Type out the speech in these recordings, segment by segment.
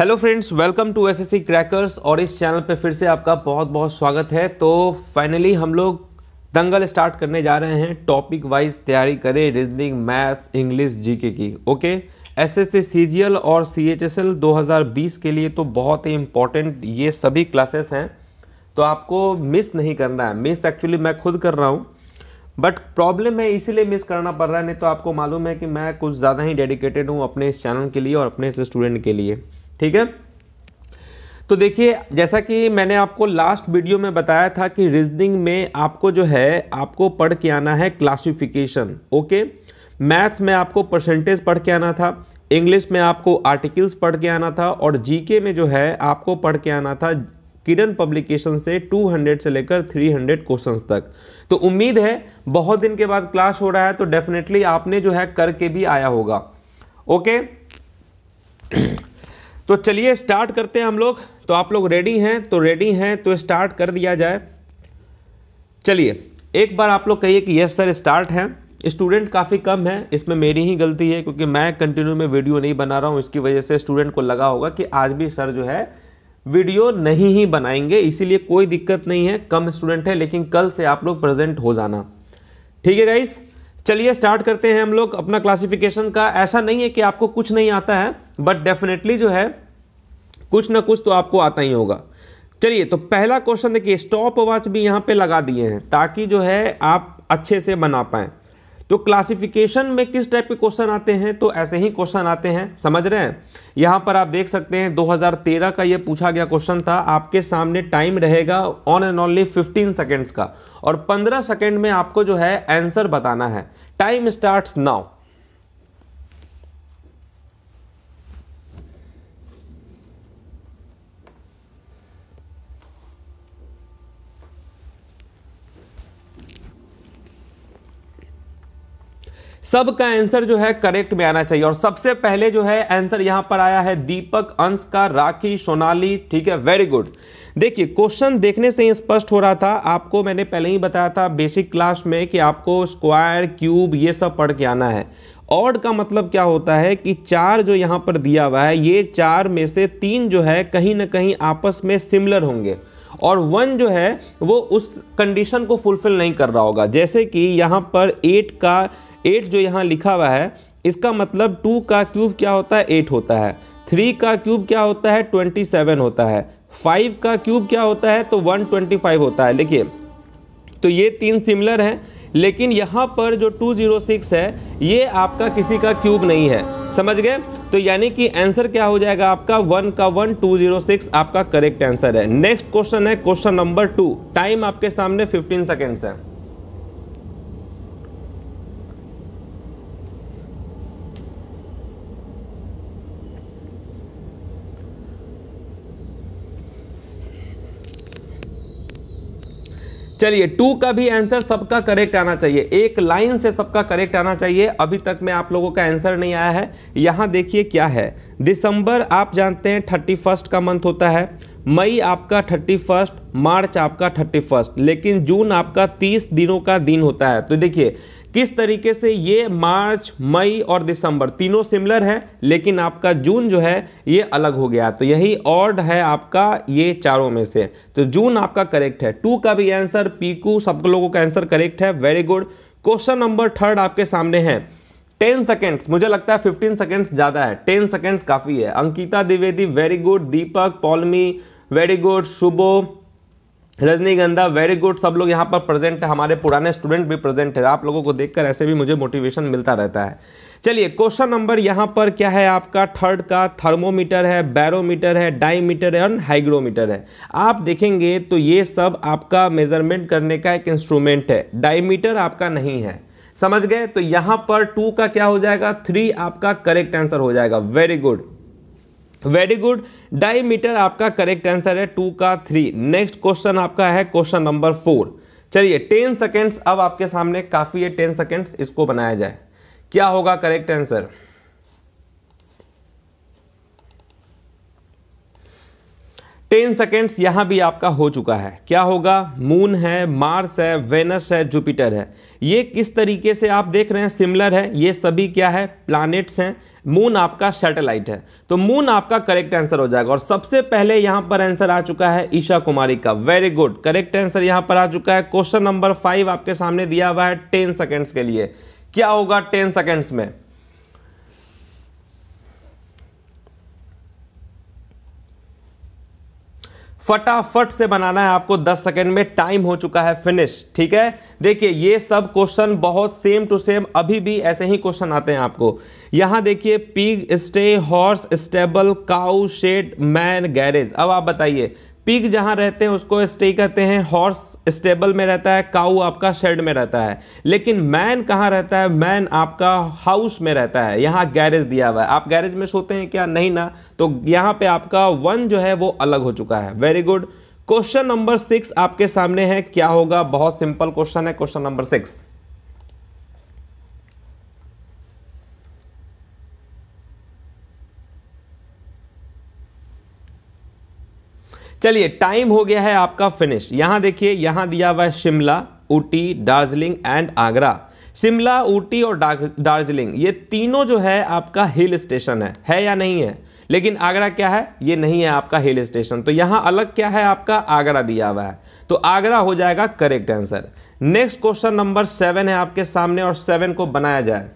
hello friends welcome to SSC crackers और इस channel पे फिर से आपका बहुत बहुत स्वागत है तो फाइनली हम लोग दंगल स्टार्ट करने जा रहे हैं टॉपिक वाइज तैयारी करें रीजनिंग मैथ्स इंग्लिश जीके की ओके एसएससी सीजीएल और सीएचएसएल 2020 के लिए तो बहुत ही इम्पॉर्टेंट ये सभी क्लासेस हैं तो आपको मिस नहीं करना है मिस एक्चुअली मैं खुद कर रहा हूँ बट प्रॉब्लम है इसीलिए मिस करना पड़ रहा है नहीं तो आपको मालूम है कि मैं कुछ ज़्यादा ही डेडिकेटेड हूँ अपने इस चैनल के लिए और अपने इस स्टूडेंट के लिए ठीक है तो देखिए जैसा कि मैंने आपको लास्ट वीडियो में बताया था कि रीजनिंग में आपको जो है आपको पढ़ के आना है क्लासिफिकेशन ओके मैथ्स में आपको परसेंटेज पढ़ के आना था इंग्लिश में आपको आर्टिकल्स पढ़ के आना था और जीके में जो है आपको पढ़ के आना था किरण पब्लिकेशन से 200 से लेकर 300 हंड्रेड तक तो उम्मीद है बहुत दिन के बाद क्लास हो रहा है तो डेफिनेटली आपने जो है करके भी आया होगा ओके तो चलिए स्टार्ट करते हैं हम लोग तो आप लोग रेडी हैं तो रेडी हैं तो स्टार्ट कर दिया जाए चलिए एक बार आप लोग कहिए कि यस सर स्टार्ट हैं स्टूडेंट काफ़ी कम है इसमें मेरी ही गलती है क्योंकि मैं कंटिन्यू में वीडियो नहीं बना रहा हूँ इसकी वजह से स्टूडेंट को लगा होगा कि आज भी सर जो है वीडियो नहीं ही बनाएंगे इसीलिए कोई दिक्कत नहीं है कम स्टूडेंट है लेकिन कल से आप लोग प्रेजेंट हो जाना ठीक है गाइज़ चलिए स्टार्ट करते हैं हम लोग अपना क्लासिफिकेशन का ऐसा नहीं है कि आपको कुछ नहीं आता है बट डेफिनेटली जो है कुछ ना कुछ तो आपको आता ही होगा चलिए तो पहला क्वेश्चन देखिए स्टॉप वॉच भी यहाँ पे लगा दिए हैं ताकि जो है आप अच्छे से बना पाएँ तो क्लासिफिकेशन में किस टाइप के क्वेश्चन आते हैं तो ऐसे ही क्वेश्चन आते हैं समझ रहे हैं यहाँ पर आप देख सकते हैं 2013 का ये पूछा गया क्वेश्चन था आपके सामने टाइम रहेगा ऑन एंड ऑनली 15 सेकेंड्स का और 15 सेकेंड में आपको जो है आंसर बताना है टाइम स्टार्ट नाउ सबका आंसर जो है करेक्ट में आना चाहिए और सबसे पहले जो है आंसर यहां पर आया है दीपक अंश का राखी सोनाली ठीक है वेरी गुड देखिए क्वेश्चन देखने से ही स्पष्ट हो रहा था आपको मैंने पहले ही बताया था बेसिक क्लास में कि आपको स्क्वायर क्यूब ये सब पढ़ के आना है ऑड का मतलब क्या होता है कि चार जो यहाँ पर दिया हुआ है ये चार में से तीन जो है कहीं ना कहीं आपस में सिमिलर होंगे और वन जो है वो उस कंडीशन को फुलफिल नहीं कर रहा होगा जैसे कि यहाँ पर एट का एट जो यहाँ लिखा हुआ है इसका मतलब टू का क्यूब क्या होता है एट होता है थ्री का क्यूब क्या होता है ट्वेंटी सेवन होता है फाइव का क्यूब क्या होता है तो वन ट्वेंटी फाइव होता है देखिए तो ये तीन सिमिलर हैं लेकिन यहाँ पर जो टू जीरो सिक्स है ये आपका किसी का क्यूब नहीं है समझ गए तो यानी कि आंसर क्या हो जाएगा आपका वन का वन टू जीरो सिक्स आपका करेक्ट आंसर है नेक्स्ट क्वेश्चन है क्वेश्चन नंबर टू टाइम आपके सामने फिफ्टीन सेकेंड्स है चलिए टू का भी आंसर सबका करेक्ट आना चाहिए एक लाइन से सबका करेक्ट आना चाहिए अभी तक में आप लोगों का आंसर नहीं आया है यहाँ देखिए क्या है दिसंबर आप जानते हैं थर्टी फर्स्ट का मंथ होता है मई आपका थर्टी फर्स्ट मार्च आपका थर्टी फर्स्ट लेकिन जून आपका तीस दिनों का दिन होता है तो देखिए किस तरीके से ये मार्च मई और दिसंबर तीनों सिमिलर हैं लेकिन आपका जून जो है ये अलग हो गया तो यही ऑर्ड है आपका ये चारों में से तो जून आपका करेक्ट है टू का भी आंसर पीकू सब लोगों का आंसर करेक्ट है very good question number third आपके सामने है टेन सेकेंड्स मुझे लगता है फिफ्टीन सेकेंड्स ज़्यादा है टेन सेकेंड्स काफ़ी है Ankita Dwivedi very good Deepak Paulami very good Shubho Rajnigandha very good सब लोग यहाँ पर प्रेजेंट है हमारे पुराने स्टूडेंट भी प्रेजेंट है आप लोगों को देखकर ऐसे भी मुझे मोटिवेशन मिलता रहता है चलिए क्वेश्चन नंबर यहाँ पर क्या है आपका थर्ड का थर्मोमीटर है बैरोमीटर है डाईमीटर है और हाइग्रोमीटर है आप देखेंगे तो ये सब आपका मेजरमेंट करने का एक इंस्ट्रूमेंट है डाईमीटर आपका नहीं है समझ गए तो यहाँ पर टू का क्या हो जाएगा थ्री आपका करेक्ट आंसर हो जाएगा very good very good diameter आपका करेक्ट आंसर है टू का थ्री नेक्स्ट क्वेश्चन आपका है क्वेश्चन नंबर फोर चलिए टेन सेकेंड्स अब आपके सामने काफ़ी है टेन सेकेंड्स इसको बनाया जाए क्या होगा करेक्ट आंसर टेन सेकेंड्स यहाँ भी आपका हो चुका है क्या होगा मून है मार्स है वेनस है जुपिटर है ये किस तरीके से आप देख रहे हैं सिमिलर है ये सभी क्या है प्लानिट्स हैं मून आपका सैटेलाइट है तो मून आपका करेक्ट आंसर हो जाएगा और सबसे पहले यहाँ पर आंसर आ चुका है ईशा कुमारी का वेरी गुड करेक्ट आंसर यहाँ पर आ चुका है क्वेश्चन नंबर फाइव आपके सामने दिया हुआ है टेन सेकेंड्स के लिए क्या होगा टेन सेकेंड्स में फटाफट से बनाना है आपको 10 सेकंड में टाइम हो चुका है फिनिश ठीक है देखिए ये सब क्वेश्चन बहुत सेम टू सेम अभी भी ऐसे ही क्वेश्चन आते हैं आपको यहां देखिए pig sty horse stable cow shed man garage अब आप बताइए पिग जहाँ रहते हैं उसको स्टे कहते हैं हॉर्स स्टेबल में रहता है काऊ आपका शेड में रहता है लेकिन मैन कहाँ रहता है मैन आपका हाउस में रहता है यहाँ गैरेज दिया हुआ है आप गैरेज में सोते हैं क्या नहीं ना तो यहाँ पे आपका वन जो है वो अलग हो चुका है very good question number six आपके सामने है क्या होगा बहुत सिंपल क्वेश्चन है क्वेश्चन नंबर सिक्स चलिए टाइम हो गया है आपका फिनिश यहां देखिए यहां दिया हुआ है शिमला ऊटी दार्जिलिंग एंड आगरा शिमला ऊटी और दार्जिलिंग ये तीनों जो है आपका हिल स्टेशन है है या नहीं है लेकिन आगरा क्या है ये नहीं है आपका हिल स्टेशन तो यहां अलग क्या है आपका आगरा दिया हुआ है तो आगरा हो जाएगा correct answer next question number seven है आपके सामने और सेवन को बनाया जाए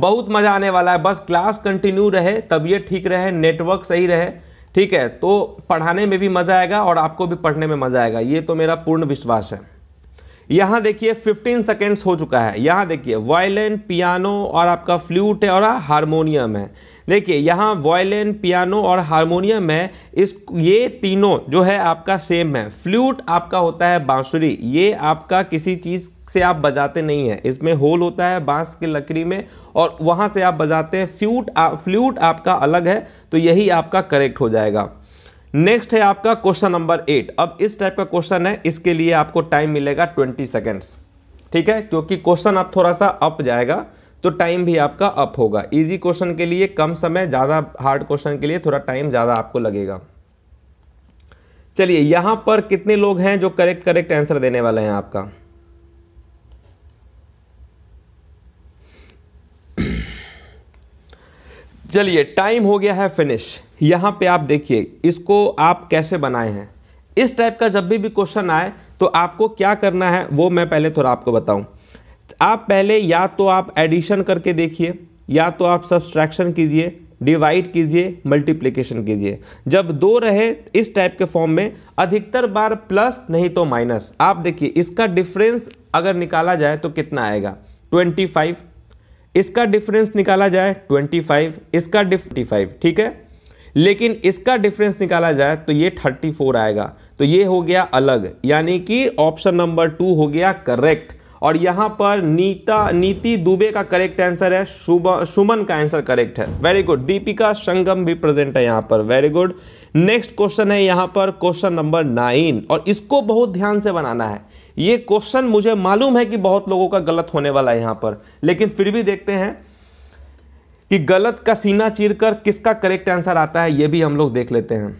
बहुत मज़ा आने वाला है बस क्लास कंटिन्यू रहे तबीयत ठीक रहे नेटवर्क सही रहे ठीक है तो पढ़ाने में भी मज़ा आएगा और आपको भी पढ़ने में मज़ा आएगा ये तो मेरा पूर्ण विश्वास है यहाँ देखिए 15 सेकेंड्स हो चुका है यहाँ देखिए वायलिन पियानो और आपका फ्लूट है और हारमोनियम है देखिए यहाँ वायलिन पियानो और हारमोनियम है इस ये तीनों जो है आपका सेम है फ्लूट आपका होता है बांसुरी ये आपका किसी चीज़ से आप बजाते नहीं है इसमें होल होता है बांस की लकड़ी में और वहाँ से आप बजाते हैं फ्यूट आ, फ्लूट आपका अलग है तो यही आपका करेक्ट हो जाएगा नेक्स्ट है आपका क्वेश्चन नंबर एट अब इस टाइप का क्वेश्चन है इसके लिए आपको टाइम मिलेगा ट्वेंटी सेकेंड्स ठीक है क्योंकि क्वेश्चन आप थोड़ा सा अप जाएगा तो टाइम भी आपका अप होगा इजी क्वेश्चन के लिए कम समय ज़्यादा हार्ड क्वेश्चन के लिए थोड़ा टाइम ज़्यादा आपको लगेगा चलिए यहाँ पर कितने लोग हैं जो करेक्ट करेक्ट आंसर देने वाले हैं आपका चलिए टाइम हो गया है फिनिश यहाँ पे आप देखिए इसको आप कैसे बनाए हैं इस टाइप का जब भी भी क्वेश्चन आए तो आपको क्या करना है वो मैं पहले थोड़ा आपको बताऊं आप पहले या तो आप एडिशन करके देखिए या तो आप सब्सट्रैक्शन कीजिए डिवाइड कीजिए मल्टीप्लिकेशन कीजिए जब दो रहे इस टाइप के फॉर्म में अधिकतर बार प्लस नहीं तो माइनस आप देखिए इसका डिफरेंस अगर निकाला जाए तो कितना आएगा ट्वेंटी इसका डिफरेंस निकाला जाए 25 इसका डिफ्टी फाइव ठीक है लेकिन इसका डिफरेंस निकाला जाए तो ये 34 आएगा तो ये हो गया अलग यानी कि ऑप्शन नंबर टू हो गया करेक्ट और यहां पर नीता नीति दुबे का करेक्ट आंसर है सुमन का आंसर करेक्ट है वेरी गुड दीपिका संगम भी प्रेजेंट है यहां पर वेरी गुड नेक्स्ट क्वेश्चन है यहां पर क्वेश्चन नंबर नाइन और इसको बहुत ध्यान से बनाना है ये क्वेश्चन मुझे मालूम है कि बहुत लोगों का गलत होने वाला है यहां पर लेकिन फिर भी देखते हैं कि गलत का सीना चीर कर किसका करेक्ट आंसर आता है ये भी हम लोग देख लेते हैं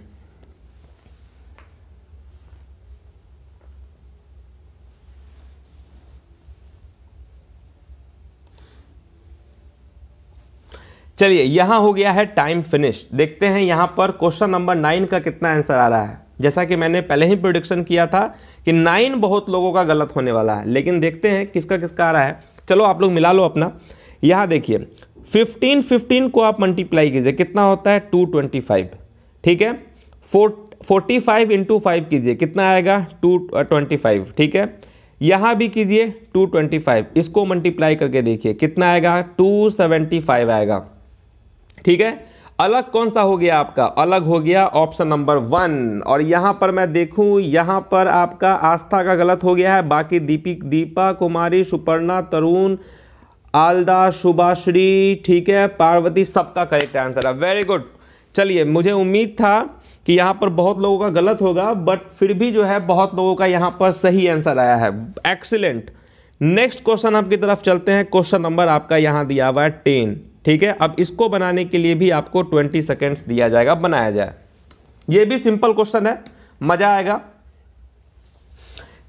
चलिए यहां हो गया है टाइम फिनिश देखते हैं यहां पर क्वेश्चन नंबर नाइन का कितना आंसर आ रहा है जैसा कि मैंने पहले ही प्रोडिक्शन किया था कि नाइन बहुत लोगों का गलत होने वाला है लेकिन देखते हैं किसका किसका आ रहा है चलो आप लोग मिला लो अपना यहाँ देखिए फिफ्टीन फिफ्टीन को आप मल्टीप्लाई कीजिए कितना होता है टू ट्वेंटी फाइव ठीक है फोर्टी फाइव इंटू फाइव कीजिए कितना आएगा टू ट्वेंटी फाइव ठीक है यहाँ भी कीजिए टू ट्वेंटी फाइव इसको मल्टीप्लाई करके देखिए कितना आएगा टू सेवेंटी फाइव आएगा ठीक है अलग कौन सा हो गया आपका अलग हो गया ऑप्शन नंबर वन और यहाँ पर मैं देखूँ यहाँ पर आपका आस्था का गलत हो गया है बाकी दीपिक दीपा कुमारी सुपर्णा तरुण आलदा सुभाश्री ठीक है पार्वती सबका करेक्ट आंसर है वेरी गुड चलिए मुझे उम्मीद था कि यहाँ पर बहुत लोगों का गलत होगा बट फिर भी जो है बहुत लोगों का यहाँ पर सही आंसर आया है एक्सीलेंट नेक्स्ट क्वेश्चन आपकी तरफ चलते हैं क्वेश्चन नंबर आपका यहाँ दिया हुआ है टेन ठीक है अब इसको बनाने के लिए भी आपको ट्वेंटी सेकेंड्स दिया जाएगा बनाया जाए ये भी सिंपल क्वेश्चन है मजा आएगा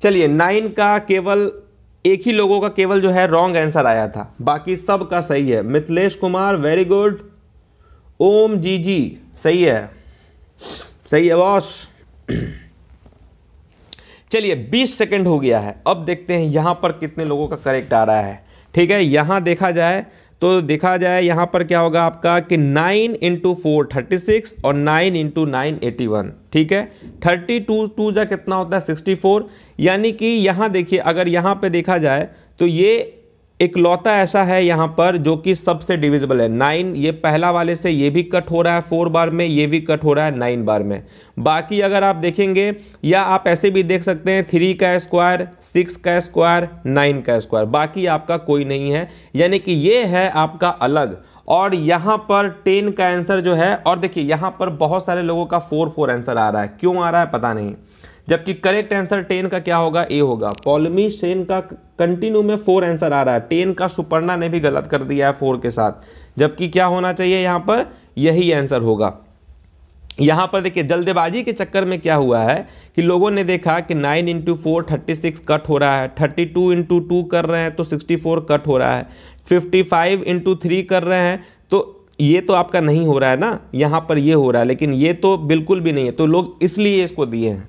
चलिए नाइन का केवल एक ही लोगों का केवल जो है रॉन्ग आंसर आया था बाकी सब का सही है मिथिलेश कुमार वेरी गुड ओम जी जी सही है सही है बॉस चलिए 20 सेकंड हो गया है अब देखते हैं यहां पर कितने लोगों का करेक्ट आ रहा है ठीक है यहां देखा जाए तो देखा जाए यहाँ पर क्या होगा आपका कि nine into four thirty six और nine into nine eighty one ठीक है थर्टी टू टू जा कितना होता है सिक्सटी फोर यानी कि यहाँ देखिए अगर यहाँ पे देखा जाए तो ये इकलौता ऐसा है यहाँ पर जो कि सबसे डिविजिबल है नाइन ये पहला वाले से ये भी कट हो रहा है फोर बार में ये भी कट हो रहा है नाइन बार में बाकी अगर आप देखेंगे या आप ऐसे भी देख सकते हैं थ्री का स्क्वायर सिक्स का स्क्वायर नाइन का स्क्वायर बाकी आपका कोई नहीं है यानी कि ये है आपका अलग और यहाँ पर टेन का आंसर जो है और देखिए यहाँ पर बहुत सारे लोगों का फोर फोर आंसर आ रहा है क्यों आ रहा है पता नहीं जबकि करेक्ट आंसर टेन का क्या होगा ए होगा पॉलमी सेन का कंटिन्यू में फोर आंसर आ रहा है टेन का सुपर्णा ने भी गलत कर दिया है फोर के साथ जबकि क्या होना चाहिए यहाँ पर यही आंसर होगा यहाँ पर देखिए जल्दबाजी के चक्कर में क्या हुआ है कि लोगों ने देखा कि nine into four thirty six cut हो रहा है थर्टी टू इंटू टू कर रहे हैं तो सिक्सटी फोर कट हो रहा है फिफ्टी फाइव इंटू थ्री कर रहे हैं तो ये तो आपका नहीं हो रहा है ना यहाँ पर ये हो रहा है लेकिन ये तो बिल्कुल भी नहीं है तो लोग इसलिए इसको दिए हैं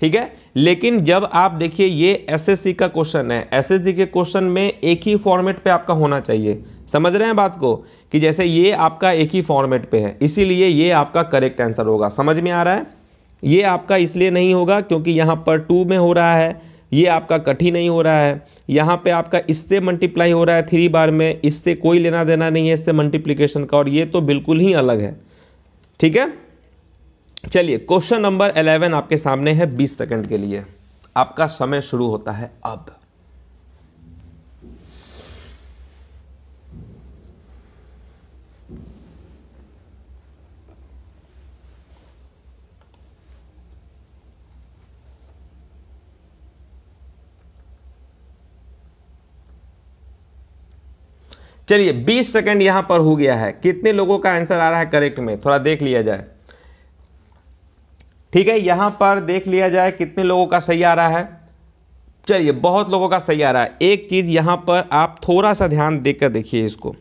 ठीक है लेकिन जब आप देखिए ये एसएससी का क्वेश्चन है एसएससी के क्वेश्चन में एक ही फॉर्मेट पे आपका होना चाहिए समझ रहे हैं बात को कि जैसे ये आपका एक ही फॉर्मेट पे है इसीलिए ये आपका करेक्ट आंसर होगा समझ में आ रहा है ये आपका इसलिए नहीं होगा क्योंकि यहाँ पर टू में हो रहा है ये आपका कठिन नहीं हो रहा है यहाँ पे आपका इससे मल्टीप्लाई हो रहा है थ्री बार में इससे कोई लेना देना नहीं है इससे मल्टीप्लीकेशन का और ये तो बिल्कुल ही अलग है ठीक है चलिए क्वेश्चन नंबर इलेवन आपके सामने है बीस सेकंड के लिए आपका समय शुरू होता है अब चलिए 20 सेकंड यहां पर हो गया है कितने लोगों का आंसर आ रहा है करेक्ट में थोड़ा देख लिया जाए ठीक है यहाँ पर देख लिया जाए कितने लोगों का सही आ रहा है चलिए बहुत लोगों का सही आ रहा है एक चीज़ यहाँ पर आप थोड़ा सा ध्यान देकर देखिए इसको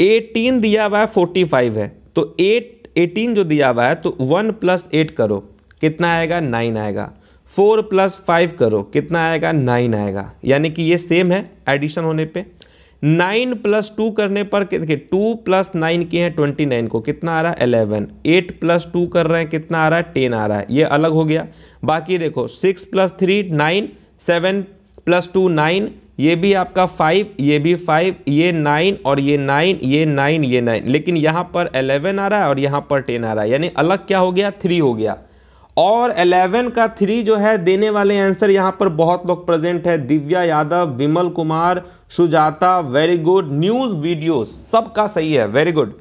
18 दिया हुआ है फाइव है तो एट एटीन जो दिया हुआ है तो वन प्लस एट करो कितना आएगा नाइन आएगा फोर प्लस फाइव करो कितना आएगा नाइन आएगा यानी कि ये सेम है एडिशन होने पे नाइन प्लस टू करने पर देखिए टू प्लस नाइन किए हैं ट्वेंटी नाइन को कितना आ रहा है एलेवन एट प्लस टू कर रहे हैं कितना आ रहा है टेन आ रहा है ये अलग हो गया बाकी देखो six plus three nine seven plus two nine ये भी आपका फाइव ये भी फाइव ये नाइन और ये नाइन ये नाइन ये नाइन लेकिन यहाँ पर एलेवन आ रहा है और यहाँ पर टेन आ रहा है यानी अलग क्या हो गया थ्री हो गया और 11 का थ्री जो है देने वाले आंसर यहाँ पर बहुत लोग प्रेजेंट है Divya Yadav Vimal Kumar Sujata very good news video सबका सही है वेरी गुड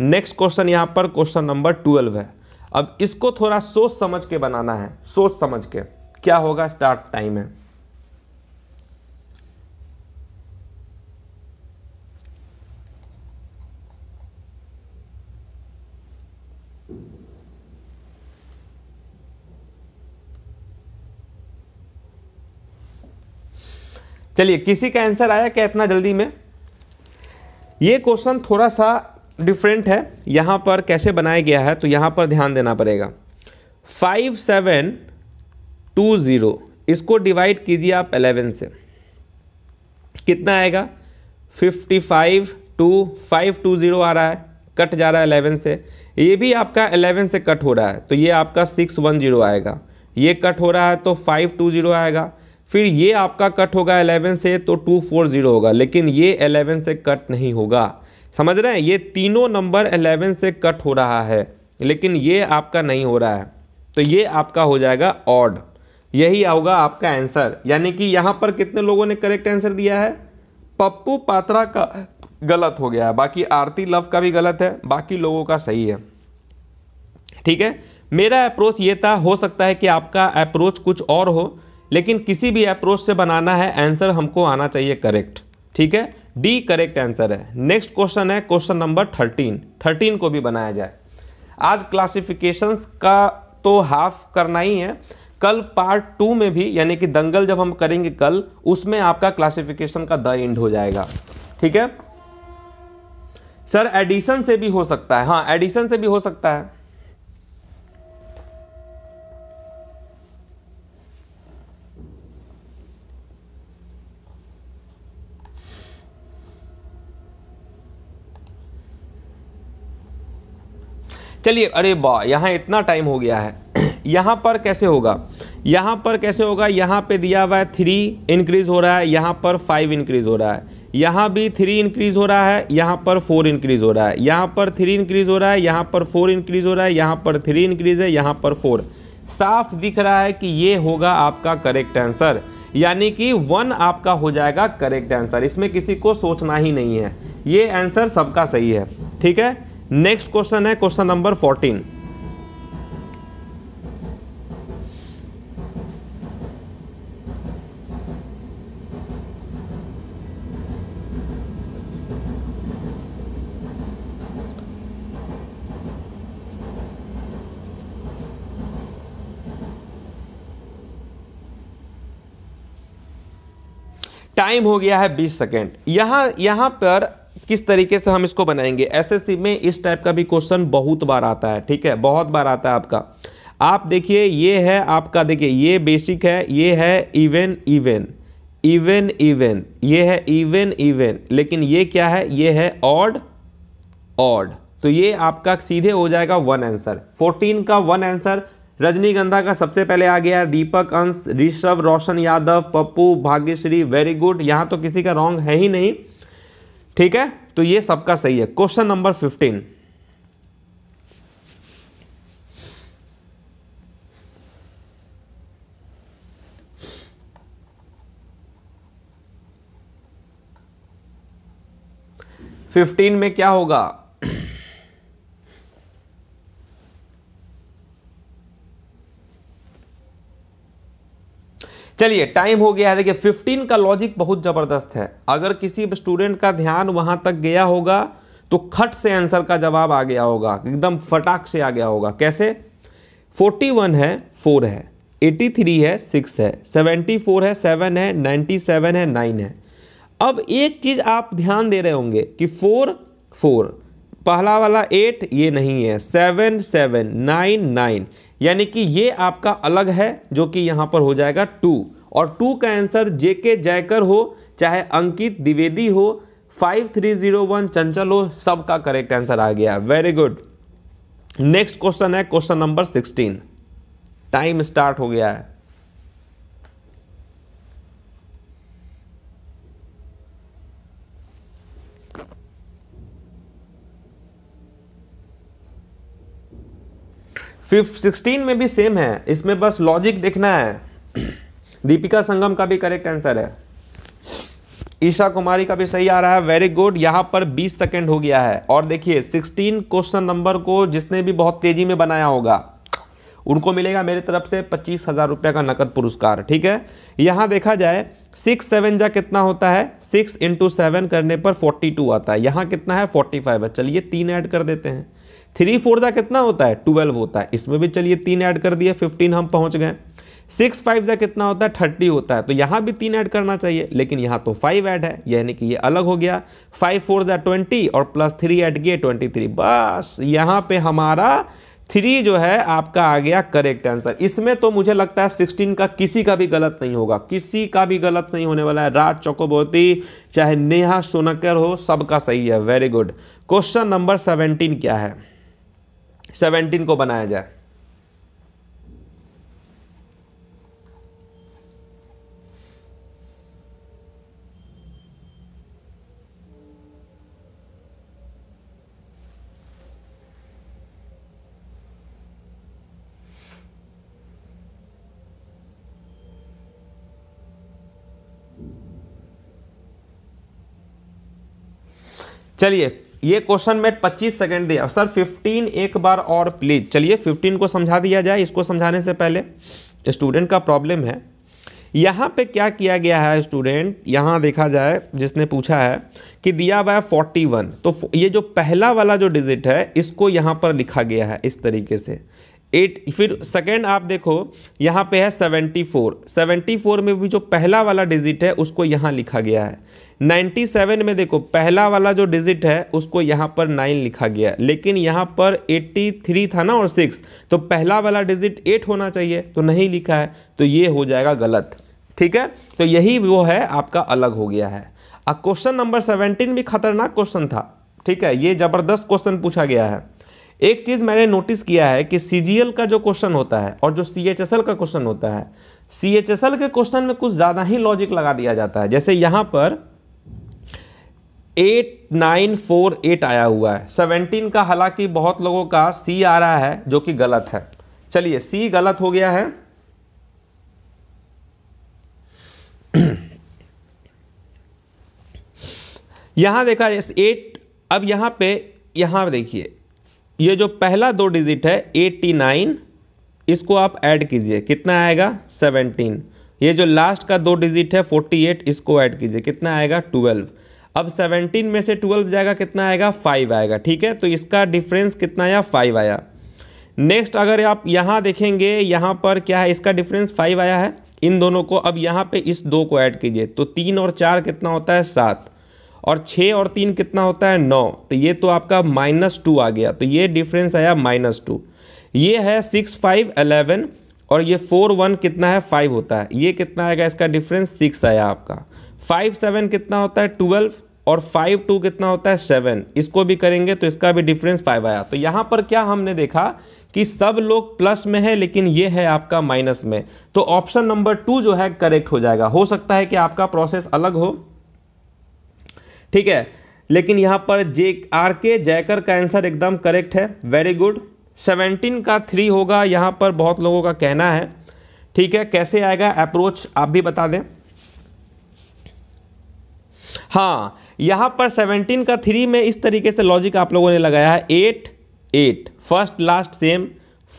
नेक्स्ट क्वेश्चन यहाँ पर क्वेश्चन नंबर ट्वेल्व है अब इसको थोड़ा सोच समझ के बनाना है सोच समझ के क्या होगा स्टार्ट टाइम है चलिए किसी का आंसर आया क्या इतना जल्दी में ये क्वेश्चन थोड़ा सा डिफरेंट है यहाँ पर कैसे बनाया गया है तो यहाँ पर ध्यान देना पड़ेगा फाइव सेवन टू ज़ीरो इसको डिवाइड कीजिए आप एलेवन से कितना आएगा fifty five two five two zero आ रहा है कट जा रहा है एलेवन से ये भी आपका एलेवन से कट हो रहा है तो ये आपका सिक्स वन ज़ीरो आएगा ये कट हो रहा है तो फाइव टू ज़ीरो आएगा फिर ये आपका कट होगा एलेवन से तो टू फोर जीरो होगा लेकिन ये एलेवन से कट नहीं होगा समझ रहे हैं ये तीनों नंबर एलेवन से कट हो रहा है लेकिन ये आपका नहीं हो रहा है तो ये आपका हो जाएगा ऑड यही होगा आपका आंसर यानी कि यहाँ पर कितने लोगों ने करेक्ट आंसर दिया है पप्पू पात्रा का गलत हो गया है बाकी आरती लव का भी गलत है बाकी लोगों का सही है ठीक है मेरा अप्रोच ये था हो सकता है कि आपका अप्रोच कुछ और हो लेकिन किसी भी अप्रोच से बनाना है आंसर हमको आना चाहिए करेक्ट ठीक है डी करेक्ट आंसर है नेक्स्ट क्वेश्चन है क्वेश्चन नंबर थर्टीन थर्टीन को भी बनाया जाए आज क्लासिफिकेशंस का तो हाफ करना ही है कल पार्ट टू में भी यानी कि दंगल जब हम करेंगे कल उसमें आपका क्लासिफिकेशन का द एंड हो जाएगा ठीक है सर एडिशन से भी हो सकता है हाँ एडिशन से भी हो सकता है चलिए अरे बा यहाँ इतना टाइम हो गया है यहाँ पर कैसे होगा यहाँ पर कैसे होगा यहाँ पे दिया हुआ है थ्री इंक्रीज़ हो रहा है यहाँ पर फाइव इंक्रीज़ हो रहा है यहाँ भी थ्री इंक्रीज़ हो रहा है यहाँ पर फोर इंक्रीज़ हो रहा है यहाँ पर थ्री इंक्रीज़ हो रहा है यहाँ पर फोर इंक्रीज़ हो रहा है यहाँ पर थ्री इंक्रीज़ है यहाँ पर फोर साफ दिख रहा है कि ये होगा आपका करेक्ट आंसर यानी कि वन आपका हो जाएगा करेक्ट आंसर इसमें किसी को सोचना ही नहीं है ये आंसर सबका सही है ठीक है नेक्स्ट क्वेश्चन है क्वेश्चन नंबर फोर्टीन टाइम हो गया है 20 सेकेंड यहां यहां पर किस तरीके से हम इसको बनाएंगे एसएससी में इस टाइप का भी क्वेश्चन बहुत बार आता है ठीक है बहुत बार आता है आपका आप देखिए ये है आपका देखिए ये बेसिक है ये है इवन इवन इवन इवन ये है इवन इवन लेकिन ये क्या है ये है ऑड ऑड तो ये आपका सीधे हो जाएगा वन आंसर फोर्टीन का वन आंसर रजनीगंधा का सबसे पहले आ गया दीपक अंश ऋषभ रोशन यादव पप्पू भाग्यश्री वेरी गुड यहाँ तो किसी का रॉन्ग है ही नहीं ठीक है तो ये सबका सही है क्वेश्चन नंबर फिफ्टीन फिफ्टीन में क्या होगा चलिए टाइम हो गया है देखिए फिफ्टीन का लॉजिक बहुत ज़बरदस्त है अगर किसी स्टूडेंट का ध्यान वहां तक गया होगा तो खट से आंसर का जवाब आ गया होगा एकदम फटाक से आ गया होगा कैसे 41 है 4 है 83 है 6 है 74 है 7 है 97 है 9 है अब एक चीज़ आप ध्यान दे रहे होंगे कि 4 4 पहला वाला 8 ये नहीं है 7 7 9 9 यानी कि ये आपका अलग है जो कि यहाँ पर हो जाएगा टू और टू का आंसर जे के जयकर हो चाहे अंकित द्विवेदी हो फाइव थ्री जीरो वन चंचल हो सबका करेक्ट आंसर आ गया वेरी गुड नेक्स्ट क्वेश्चन है question number sixteen time start हो गया है फिफ्थ सिक्सटीन में भी सेम है इसमें बस लॉजिक देखना है दीपिका संगम का भी करेक्ट आंसर है ईशा कुमारी का भी सही आ रहा है वेरी गुड यहाँ पर 20 सेकंड हो गया है और देखिए 16 क्वेश्चन नंबर को जिसने भी बहुत तेज़ी में बनाया होगा उनको मिलेगा मेरी तरफ से पच्चीस हज़ार रुपये का नकद पुरस्कार ठीक है यहाँ देखा जाए सिक्स सेवन जा कितना होता है सिक्स इंटू सेवन करने पर फोर्टी टू आता है यहाँ कितना है फोर्टी फाइव है चलिए तीन ऐड कर देते हैं थ्री फोर ज़ा कितना होता है ट्वेल्व होता है इसमें भी चलिए तीन ऐड कर दिए फिफ्टीन हम पहुंच गए सिक्स फाइव ज़ा कितना होता है थर्टी होता है तो यहाँ भी तीन ऐड करना चाहिए लेकिन यहाँ तो फाइव ऐड है यानी कि ये अलग हो गया फाइव फोर ज़ा ट्वेंटी और प्लस थ्री ऐड किए ट्वेंटी थ्री बस यहाँ पे हमारा थ्री जो है आपका आ गया करेक्ट आंसर इसमें तो मुझे लगता है सिक्सटीन का किसी का भी गलत नहीं होगा किसी का भी गलत नहीं होने वाला है राज चौकोबोती चाहे नेहा सोनकर हो सबका सही है very good question number seventeen क्या है सेवनटीन को बनाया जाए चलिए ये क्वेश्चन में 25 सेकंड दिया सर 15 एक बार और प्लीज़ चलिए 15 को समझा दिया जाए इसको समझाने से पहले स्टूडेंट का प्रॉब्लम है यहाँ पे क्या किया गया है स्टूडेंट यहाँ देखा जाए जिसने पूछा है कि दिया हुआ है फोर्टी वन तो ये जो पहला वाला जो डिजिट है इसको यहाँ पर लिखा गया है इस तरीके से एट फिर सेकेंड आप देखो यहाँ पे है सेवेंटी फोर सेवेंटी फोर में भी जो पहला वाला डिजिट है उसको यहाँ लिखा गया है 97 में देखो पहला वाला जो डिजिट है उसको यहाँ पर नाइन लिखा गया है लेकिन यहाँ पर 83 था ना और सिक्स तो पहला वाला डिजिट एट होना चाहिए तो नहीं लिखा है तो ये हो जाएगा गलत ठीक है तो यही वो है आपका अलग हो गया है क्वेश्चन नंबर सेवेंटीन भी खतरनाक क्वेश्चन था ठीक है ये ज़बरदस्त क्वेश्चन पूछा गया है एक चीज़ मैंने नोटिस किया है कि सी का जो क्वेश्चन होता है और जो सी का क्वेश्चन होता है सी के क्वेश्चन में कुछ ज़्यादा ही लॉजिक लगा दिया जाता है जैसे यहाँ पर एट नाइन फोर एट आया हुआ है सेवनटीन का हालांकि बहुत लोगों का सी आ रहा है जो कि गलत है चलिए सी गलत हो गया है यहां देखा एट अब यहां पे यहां देखिए ये जो पहला दो डिजिट है एट्टी नाइन इसको आप ऐड कीजिए कितना आएगा सेवनटीन ये जो लास्ट का दो डिजिट है फोर्टी एट इसको ऐड कीजिए कितना आएगा ट्वेल्व अब 17 में से 12 जाएगा कितना आएगा 5 आएगा ठीक है तो इसका डिफरेंस कितना आया 5 आया नेक्स्ट अगर आप यहाँ देखेंगे यहाँ पर क्या है इसका डिफरेंस 5 आया है इन दोनों को अब यहाँ पे इस दो को ऐड कीजिए तो तीन और चार कितना होता है सात और छः और तीन कितना होता है नौ तो ये तो आपका माइनस टू आ गया तो ये डिफरेंस आया माइनस टू ये है सिक्स फाइव अलेवन और ये फोर वन कितना है फाइव होता है ये कितना आएगा इसका डिफरेंस सिक्स आया आपका फाइव सेवन कितना होता है ट्वेल्व और फाइव टू कितना होता है सेवन इसको भी करेंगे तो इसका भी डिफरेंस फाइव आया तो यहाँ पर क्या हमने देखा कि सब लोग प्लस में है लेकिन ये है आपका माइनस में तो ऑप्शन नंबर टू जो है करेक्ट हो जाएगा हो सकता है कि आपका प्रोसेस अलग हो ठीक है लेकिन यहाँ पर जे आर के जयकर का आंसर एकदम करेक्ट है वेरी गुड सेवेंटीन का थ्री होगा यहाँ पर बहुत लोगों का कहना है ठीक है कैसे आएगा अप्रोच आप भी बता दें हाँ यहाँ पर सेवनटीन का थ्री में इस तरीके से लॉजिक आप लोगों ने लगाया है eight eight first last same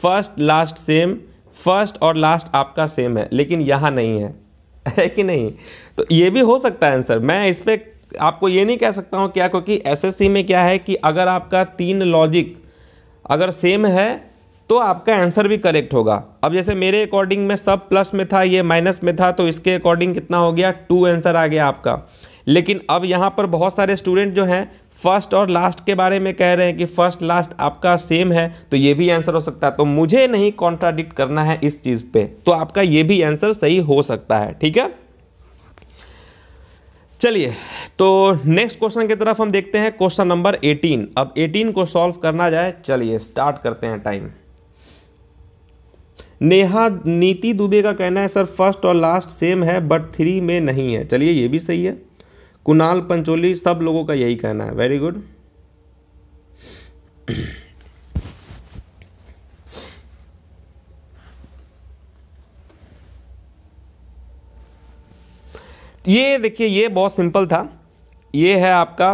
first last same first और लास्ट आपका सेम है लेकिन यहाँ नहीं है है कि नहीं तो ये भी हो सकता है आंसर मैं इस पर आपको ये नहीं कह सकता हूँ क्या क्योंकि एसएससी में क्या है कि अगर आपका तीन लॉजिक अगर सेम है तो आपका आंसर भी करेक्ट होगा अब जैसे मेरे अकॉर्डिंग में सब प्लस में था ये माइनस में था तो इसके अकॉर्डिंग कितना हो गया टू आंसर आ गया आपका लेकिन अब यहाँ पर बहुत सारे स्टूडेंट जो हैं फर्स्ट और लास्ट के बारे में कह रहे हैं कि फर्स्ट लास्ट आपका सेम है तो ये भी आंसर हो सकता है तो मुझे नहीं कॉन्ट्राडिक्ट करना है इस चीज़ पे तो आपका ये भी आंसर सही हो सकता है ठीक है चलिए तो नेक्स्ट क्वेश्चन की तरफ हम देखते हैं क्वेश्चन नंबर 18 अब 18 को सॉल्व करना जाए चलिए स्टार्ट करते हैं टाइम नेहा नीति दुबे का कहना है सर फर्स्ट और लास्ट सेम है बट थ्री में नहीं है चलिए ये भी सही है कुणाल पंचोली सब लोगों का यही कहना है वेरी गुड ये देखिए ये बहुत सिंपल था ये है आपका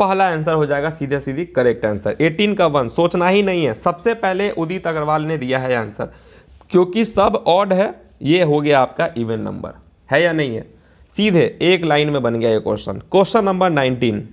पहला आंसर हो जाएगा सीधे सीधे करेक्ट आंसर 18 का वन सोचना ही नहीं है सबसे पहले उदित अग्रवाल ने दिया है आंसर क्योंकि सब ऑड है ये हो गया आपका इवन नंबर है या नहीं है सीधे एक लाइन में बन गया ये क्वेश्चन क्वेश्चन नंबर नाइनटीन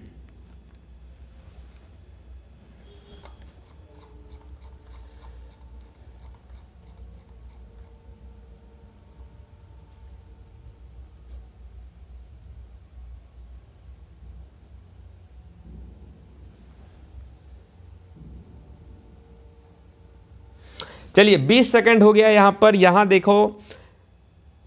चलिए 20 सेकंड हो गया यहाँ पर यहाँ देखो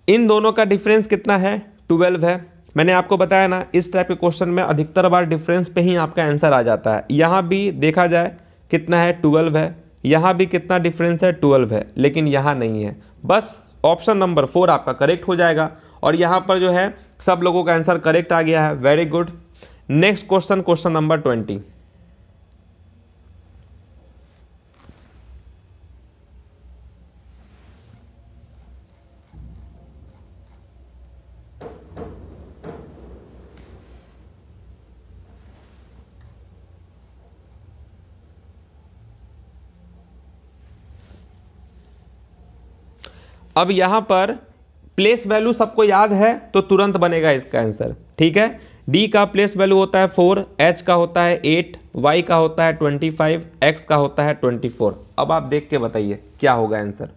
इन दोनों का डिफरेंस कितना है ट्वेल्व है मैंने आपको बताया ना इस टाइप के क्वेश्चन में अधिकतर बार डिफरेंस पे ही आपका आंसर आ जाता है यहाँ भी देखा जाए कितना है ट्वेल्व है यहाँ भी कितना डिफरेंस है ट्वेल्व है लेकिन यहाँ नहीं है बस ऑप्शन नंबर फोर आपका करेक्ट हो जाएगा और यहाँ पर जो है सब लोगों का आंसर करेक्ट आ गया है very good next question question number twenty अब यहाँ पर प्लेस वैल्यू सबको याद है तो तुरंत बनेगा इसका आंसर ठीक है डी का प्लेस वैल्यू होता है फोर एच का होता है एट वाई का होता है ट्वेंटी फाइव एक्स का होता है ट्वेंटी फोर अब आप देख के बताइए क्या होगा आंसर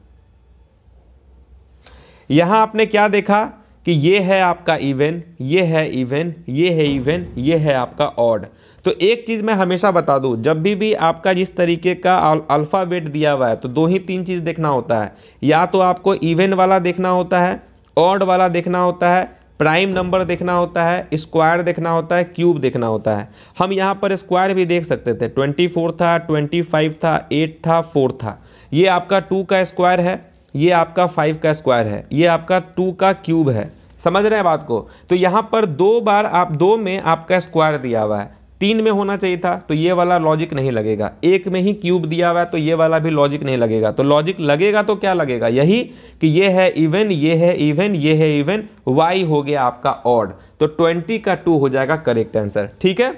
यहां आपने क्या देखा कि ये है आपका इवेन ये है इवेन ये है इवेन ये है आपका ऑड तो एक चीज़ मैं हमेशा बता दूँ जब भी भी आपका जिस तरीके का अल्फ़ावेट दिया हुआ है तो दो ही तीन चीज़ देखना होता है या तो आपको इवेंट वाला देखना होता है ऑड वाला देखना होता है प्राइम नंबर देखना होता है स्क्वायर देखना होता है क्यूब देखना होता है हम यहाँ पर स्क्वायर भी देख सकते थे ट्वेंटी फोर था ट्वेंटी फाइव था एट था फोर था ये आपका टू का स्क्वायर है ये आपका फाइव का स्क्वायर है ये आपका टू का क्यूब है समझ रहे हैं बात को तो यहाँ पर दो बार आप दो में आपका स्क्वायर दिया हुआ है तीन में होना चाहिए था तो ये वाला लॉजिक नहीं लगेगा एक में ही क्यूब दिया हुआ है तो ये वाला भी लॉजिक नहीं लगेगा तो लॉजिक लगेगा तो क्या लगेगा यही कि ये है इवन ये है इवन ये है इवन वाई हो गया आपका ऑड तो ट्वेंटी का टू हो जाएगा करेक्ट आंसर ठीक है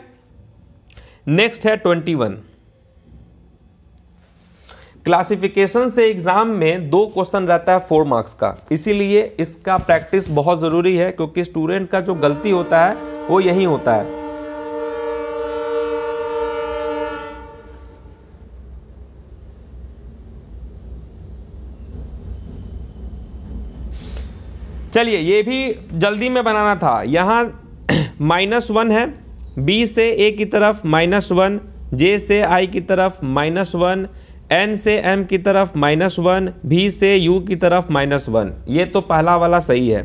नेक्स्ट है ट्वेंटी वन क्लासिफिकेशन से एग्जाम में दो क्वेश्चन रहता है फोर मार्क्स का इसीलिए इसका प्रैक्टिस बहुत ज़रूरी है क्योंकि स्टूडेंट का जो गलती होता है वो यही होता है चलिए ये भी जल्दी में बनाना था यहाँ माइनस वन है बी से ए की तरफ माइनस वन जे से आई की तरफ माइनस वन एन से एम की तरफ माइनस वन भी से यू की तरफ माइनस वन ये तो पहला वाला सही है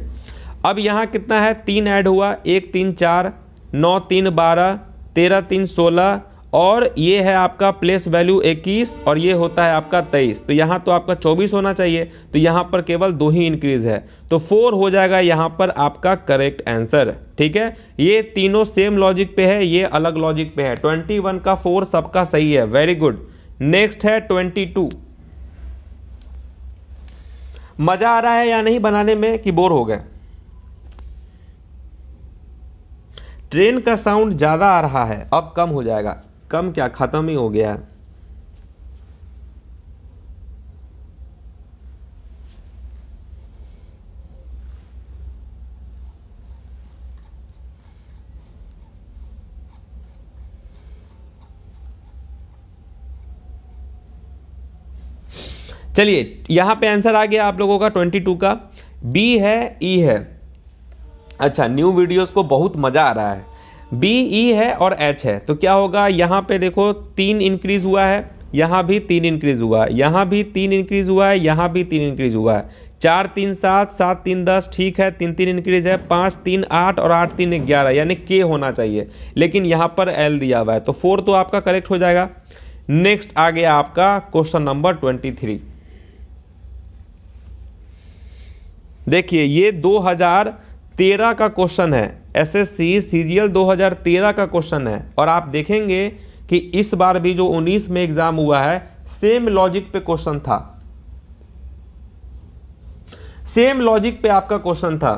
अब यहाँ कितना है तीन ऐड हुआ एक तीन चार नौ तीन बारह तेरह तीन सोलह और ये है आपका प्लेस वैल्यू 21 और ये होता है आपका 23 तो यहाँ तो आपका 24 होना चाहिए तो यहाँ पर केवल दो ही इंक्रीज़ है तो 4 हो जाएगा यहाँ पर आपका करेक्ट आंसर ठीक है ये तीनों सेम लॉजिक पे है ये अलग लॉजिक पे है 21 का 4 सबका सही है वेरी गुड नेक्स्ट है 22 मज़ा आ रहा है या नहीं बनाने में कि बोर हो गए ट्रेन का साउंड ज़्यादा आ रहा है अब कम हो जाएगा कम क्या ख़त्म ही हो गया है चलिए यहाँ पे आंसर आ गया आप लोगों का 22 का बी है ई e है अच्छा न्यू वीडियोस को बहुत मज़ा आ रहा है बी ई e है और एच है तो क्या होगा यहाँ पे देखो तीन इंक्रीज हुआ है यहाँ भी तीन इंक्रीज हुआ है यहाँ भी तीन इंक्रीज हुआ है यहाँ भी तीन इंक्रीज हुआ है चार तीन सात सात तीन दस ठीक है तीन तीन इंक्रीज है पाँच तीन आठ और आठ तीन ग्यारह यानी के होना चाहिए लेकिन यहाँ पर एल दिया हुआ है तो फोर तो आपका करेक्ट हो जाएगा नेक्स्ट आ गया आपका क्वेश्चन नंबर ट्वेंटी थ्री देखिए ये दो हजार तेरह का क्वेश्चन है एसएससी सीजीएल 2013 का क्वेश्चन है और आप देखेंगे कि इस बार भी जो 19 में एग्जाम हुआ है सेम लॉजिक पे क्वेश्चन था सेम लॉजिक पे आपका क्वेश्चन था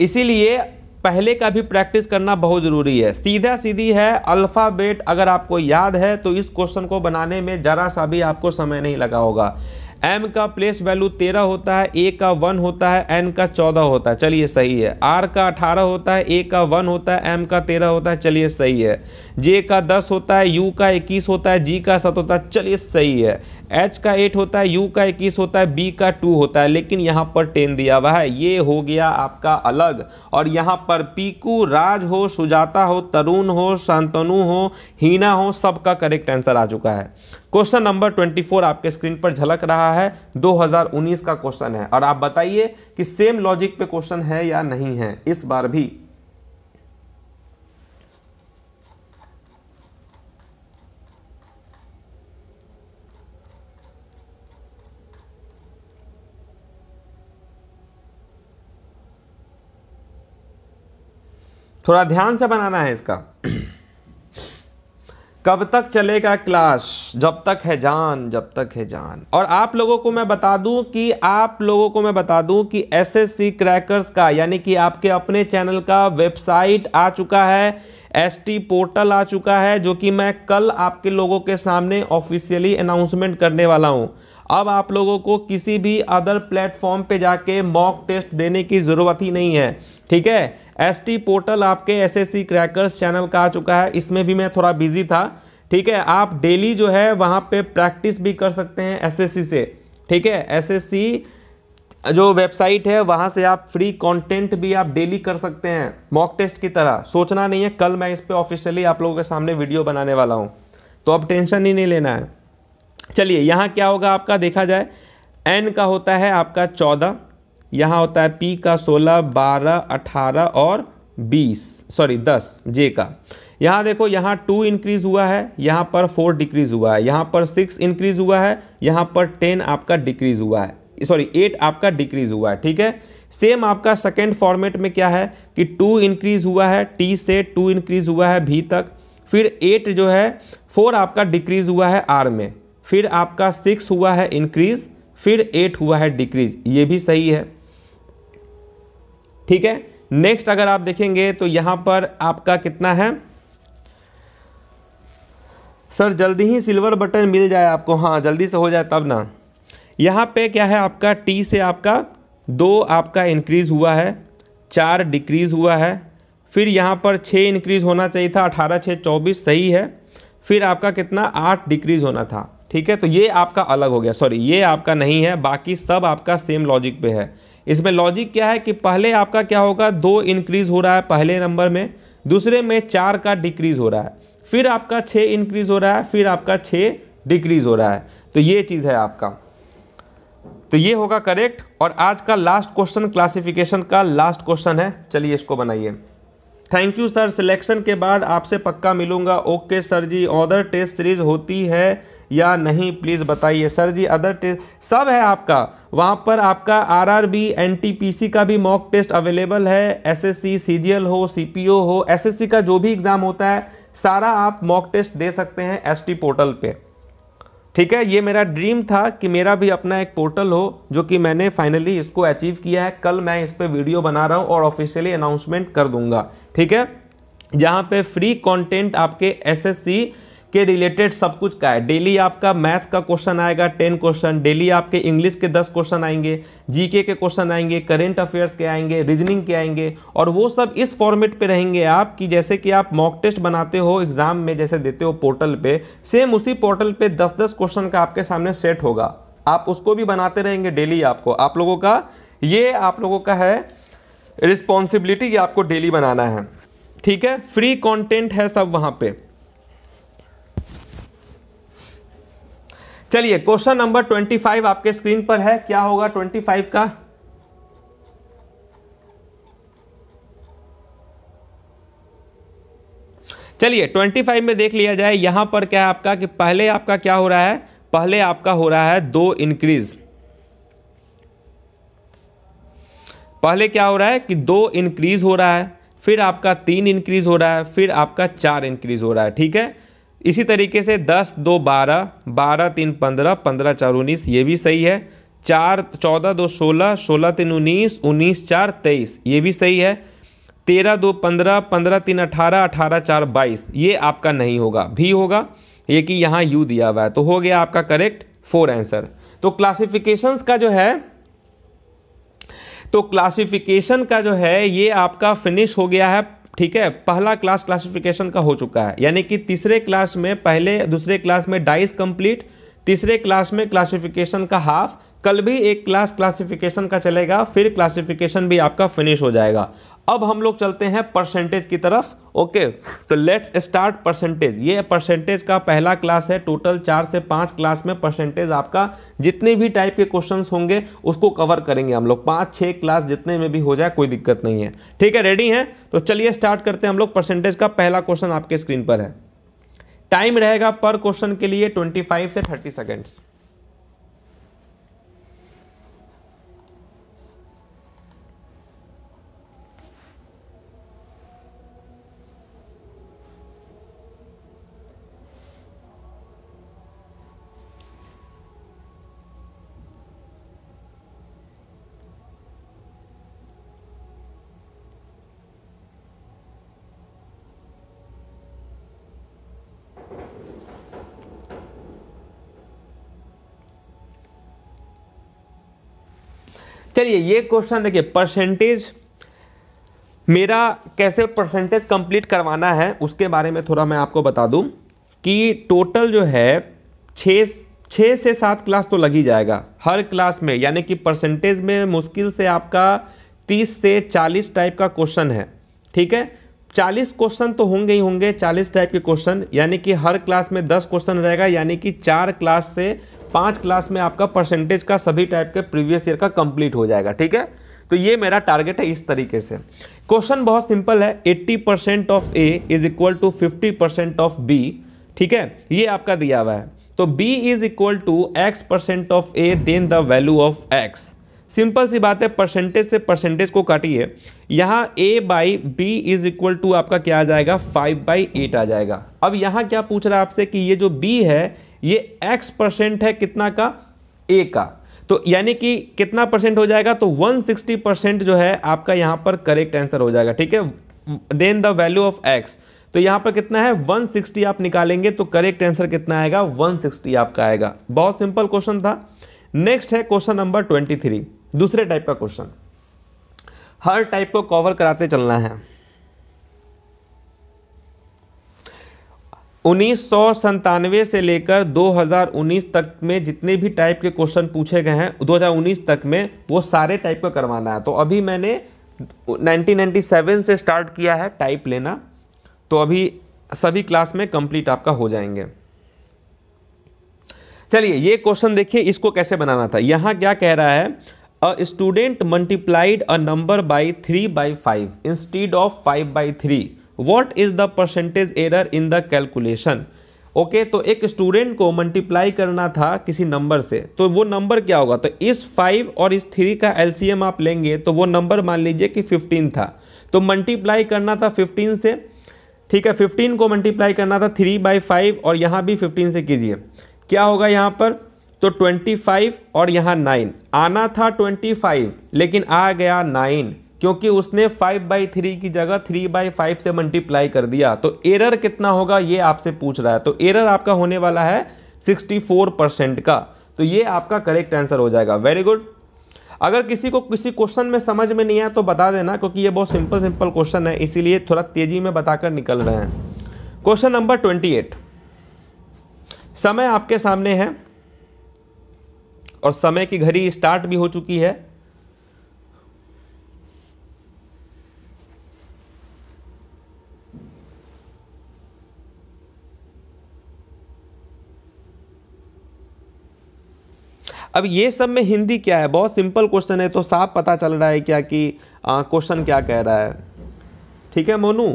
इसीलिए पहले का भी प्रैक्टिस करना बहुत ज़रूरी है सीधा सीधी है अल्फ़ाबेट अगर आपको याद है तो इस क्वेश्चन को बनाने में ज़रा सा भी आपको समय नहीं लगा होगा एम का प्लेस वैल्यू तेरह होता है ए का वन होता है एन का चौदह होता है चलिए सही है आर का अठारह होता है ए का वन होता है एम का तेरह होता है चलिए सही है जे का दस होता है यू का इक्कीस होता है जी का सात होता है चलिए सही है एच का एट होता है यू का इक्कीस होता है बी का टू होता है लेकिन यहाँ पर टेन दिया हुआ है ये हो गया आपका अलग और यहाँ पर पीकू राज हो सुजाता हो तरुण हो शांतनु हो हीना हो सबका करेक्ट आंसर आ चुका है क्वेश्चन नंबर 24 आपके स्क्रीन पर झलक रहा है 2019 का क्वेश्चन है और आप बताइए कि सेम लॉजिक पे क्वेश्चन है या नहीं है इस बार भी थोड़ा ध्यान से बनाना है इसका कब तक चलेगा क्लास जब तक है जान जब तक है जान और आप लोगों को मैं बता दूं कि आप लोगों को मैं बता दूं कि एसएससी क्रैकर्स का यानी कि आपके अपने चैनल का वेबसाइट आ चुका है एस टी पोर्टल आ चुका है जो कि मैं कल आपके लोगों के सामने ऑफिशियली अनाउंसमेंट करने वाला हूं अब आप लोगों को किसी भी अदर प्लेटफॉर्म पे जाके मॉक टेस्ट देने की ज़रूरत ही नहीं है ठीक है एस पोर्टल आपके एस क्रैकर्स चैनल का आ चुका है इसमें भी मैं थोड़ा बिजी था ठीक है आप डेली जो है वहाँ पे प्रैक्टिस भी कर सकते हैं एसएससी से ठीक है एसएससी जो वेबसाइट है वहाँ से आप फ्री कंटेंट भी आप डेली कर सकते हैं मॉक टेस्ट की तरह सोचना नहीं है कल मैं इस पर ऑफिशियली आप लोगों के सामने वीडियो बनाने वाला हूँ तो अब टेंशन ही नहीं लेना है चलिए यहाँ क्या होगा आपका देखा जाए एन का होता है आपका चौदह यहाँ होता है पी का सोलह बारह अठारह और बीस सॉरी दस जे का यहाँ देखो यहाँ टू इंक्रीज हुआ है यहाँ पर फोर डिक्रीज हुआ है यहाँ पर सिक्स इंक्रीज हुआ है यहाँ पर टेन आपका डिक्रीज हुआ है सॉरी एट आपका डिक्रीज हुआ है ठीक है सेम आपका सेकेंड फॉर्मेट में क्या है कि टू इंक्रीज हुआ है टी से टू इंक्रीज हुआ है भी तक फिर एट जो है फोर आपका डिक्रीज हुआ है आर में फिर आपका सिक्स हुआ है इंक्रीज फिर एट हुआ है डिक्रीज ये भी सही है ठीक है नेक्स्ट अगर आप देखेंगे तो यहाँ पर आपका कितना है सर जल्दी ही सिल्वर बटन मिल जाए आपको हाँ जल्दी से हो जाए तब ना यहाँ पे क्या है आपका टी से आपका दो आपका इंक्रीज़ हुआ है चार डिक्रीज़ हुआ है फिर यहाँ पर छः इंक्रीज़ होना चाहिए था अठारह छः चौबीस सही है फिर आपका कितना आठ डिक्रीज़ होना था ठीक है तो ये आपका अलग हो गया सॉरी ये आपका नहीं है बाकी सब आपका सेम लॉजिक पे है इसमें लॉजिक क्या है कि पहले आपका क्या होगा दो इंक्रीज़ हो रहा है पहले नंबर में दूसरे में चार का डिक्रीज़ हो रहा है फिर आपका छः इंक्रीज़ हो रहा है फिर आपका छः डिक्रीज़ हो रहा है तो ये चीज़ है आपका तो ये होगा करेक्ट और आज का लास्ट क्वेश्चन क्लासिफिकेशन का लास्ट क्वेश्चन है चलिए इसको बनाइए थैंक यू सर सिलेक्शन के बाद आपसे पक्का मिलूंगा okay sir ji other test series होती है या नहीं प्लीज़ बताइए सर जी अदर टेस्ट सब है आपका वहाँ पर आपका आरआरबी एनटीपीसी का भी मॉक टेस्ट अवेलेबल है एसएससी सीजीएल हो सीपीओ हो एसएससी का जो भी एग्ज़ाम होता है सारा आप मॉक टेस्ट दे सकते हैं एसटी पोर्टल पे ठीक है ये मेरा ड्रीम था कि मेरा भी अपना एक पोर्टल हो जो कि मैंने फाइनली इसको अचीव किया है कल मैं इस पर वीडियो बना रहा हूँ और ऑफिशियली अनाउंसमेंट कर दूंगा ठीक है जहाँ पे फ्री कंटेंट आपके एसएससी के रिलेटेड सब कुछ का है डेली आपका मैथ का क्वेश्चन आएगा टेन क्वेश्चन डेली आपके इंग्लिश के दस क्वेश्चन आएंगे जीके के क्वेश्चन आएंगे करेंट अफेयर्स के आएंगे रीजनिंग के आएंगे और वो सब इस फॉर्मेट पे रहेंगे आप कि जैसे कि आप मॉक टेस्ट बनाते हो एग्जाम में जैसे देते हो पोर्टल पे सेम उसी पोर्टल पे दस दस क्वेश्चन का आपके सामने सेट होगा आप उसको भी बनाते रहेंगे डेली आपको आप लोगों का ये आप लोगों का है रिस्पॉन्सिबिलिटी ये आपको डेली बनाना है ठीक है फ्री कंटेंट है सब वहाँ पे चलिए क्वेश्चन नंबर ट्वेंटी फाइव आपके स्क्रीन पर है क्या होगा ट्वेंटी फाइव का चलिए 25 में देख लिया जाए यहां पर क्या है आपका कि पहले आपका क्या हो रहा है पहले आपका हो रहा है दो इंक्रीज पहले क्या हो रहा है कि दो इंक्रीज हो रहा है फिर आपका तीन इंक्रीज हो रहा है फिर आपका चार इंक्रीज हो रहा है ठीक है इसी तरीके से दस दो बारह बारह तीन पंद्रह पंद्रह चार उन्नीस ये भी सही है चार चौदह दो सोलह सोलह तीन उन्नीस उन्नीस चार तेईस ये भी सही है तेरह दो पंद्रह पंद्रह तीन अठारह अठारह चार बाईस ये आपका नहीं होगा भी होगा ये कि यहाँ यू दिया हुआ है तो हो गया आपका करेक्ट फोर आंसर तो क्लासिफिकेशंस का जो है तो क्लासिफिकेशन का जो है ये आपका फिनिश हो गया है ठीक है पहला क्लास क्लासिफिकेशन का हो चुका है यानी कि तीसरे क्लास में पहले दूसरे क्लास में डाइस कंप्लीट तीसरे क्लास में क्लासिफिकेशन का हाफ कल भी एक क्लास क्लासिफिकेशन का चलेगा फिर क्लासिफिकेशन भी आपका फिनिश हो जाएगा अब हम लोग चलते हैं परसेंटेज की तरफ ओके तो लेट्स स्टार्ट परसेंटेज ये परसेंटेज का पहला क्लास है टोटल चार से पांच क्लास में परसेंटेज आपका जितने भी टाइप के क्वेश्चन होंगे उसको कवर करेंगे हम लोग पांच छह क्लास जितने में भी हो जाए कोई दिक्कत नहीं है ठीक है रेडी है तो चलिए स्टार्ट करते हैं हम लोग परसेंटेज का पहला क्वेश्चन आपके स्क्रीन पर है टाइम रहेगा पर क्वेश्चन के लिए ट्वेंटी फाइव से थर्टी सेकेंड्स चलिए ये क्वेश्चन देखिए परसेंटेज मेरा कैसे परसेंटेज कंप्लीट करवाना है उसके बारे में थोड़ा मैं आपको बता दूं कि टोटल जो है छः छः से सात क्लास तो लग ही जाएगा हर क्लास में यानी कि परसेंटेज में मुश्किल से आपका तीस से चालीस टाइप का क्वेश्चन है ठीक है चालीस क्वेश्चन तो होंगे ही होंगे चालीस टाइप के क्वेश्चन यानी कि हर क्लास में दस क्वेश्चन रहेगा यानी कि चार क्लास से पाँच क्लास में आपका परसेंटेज का सभी टाइप के प्रीवियस ईयर का कंप्लीट हो जाएगा ठीक है तो ये मेरा टारगेट है इस तरीके से क्वेश्चन बहुत सिंपल है 80 percent of a is equal to 50 percent of b ठीक है ये आपका दिया हुआ है तो b is equal to x percent of a then the value of x simple सी बात है परसेंटेज से परसेंटेज को काटिए यहाँ a by b is equal to आपका क्या आ जाएगा 5 बाई एट आ जाएगा अब यहाँ क्या पूछ रहा है आपसे कि ये जो b है ये x परसेंट है कितना का a का तो यानी कि कितना परसेंट हो जाएगा तो 160 परसेंट जो है आपका यहां पर करेक्ट आंसर हो जाएगा ठीक है then the value of x तो यहां पर कितना है 160 आप निकालेंगे तो करेक्ट आंसर कितना आएगा 160 आपका आएगा बहुत सिंपल क्वेश्चन था नेक्स्ट है क्वेश्चन नंबर 23 दूसरे टाइप का क्वेश्चन हर टाइप को कवर कराते चलना है उन्नीस से लेकर 2019 तक में जितने भी टाइप के क्वेश्चन पूछे गए हैं 2019 तक में वो सारे टाइप का करवाना है तो अभी मैंने 1997 से स्टार्ट किया है टाइप लेना तो अभी सभी क्लास में कंप्लीट आपका हो जाएंगे चलिए ये क्वेश्चन देखिए इसको कैसे बनाना था यहाँ क्या कह रहा है a student multiplied a number by three by five instead of five by three what is the percentage error in the calculation okay तो एक स्टूडेंट को मल्टीप्लाई करना था किसी नंबर से तो वो नंबर क्या होगा तो इस फाइव और इस थ्री का एलसीएम आप लेंगे तो वो नंबर मान लीजिए कि फिफ्टीन था तो मल्टीप्लाई करना था फिफ्टीन से ठीक है फिफ्टीन को मल्टीप्लाई करना था थ्री बाई फाइव और यहाँ भी फिफ्टीन से कीजिए क्या होगा यहाँ पर तो ट्वेंटी फाइव और यहाँ नाइन आना था ट्वेंटी फाइव लेकिन आ गया नाइन क्योंकि उसने फाइव बाई थ्री की जगह थ्री बाई फाइव से मल्टीप्लाई कर दिया तो एरर कितना होगा ये आपसे पूछ रहा है तो एरर आपका होने वाला है सिक्सटी फोर परसेंट का तो ये आपका करेक्ट आंसर हो जाएगा वेरी गुड अगर किसी को किसी क्वेश्चन में समझ में नहीं आया तो बता देना क्योंकि ये बहुत सिंपल सिंपल क्वेश्चन है इसीलिए थोड़ा तेजी में बताकर निकल रहे हैं क्वेश्चन नंबर ट्वेंटी एट समय आपके सामने है और समय की घड़ी स्टार्ट भी हो चुकी है अब ये सब में हिंदी क्या है बहुत सिंपल क्वेश्चन है तो साफ पता चल रहा है क्या कि क्वेश्चन क्या कह रहा है ठीक है Monu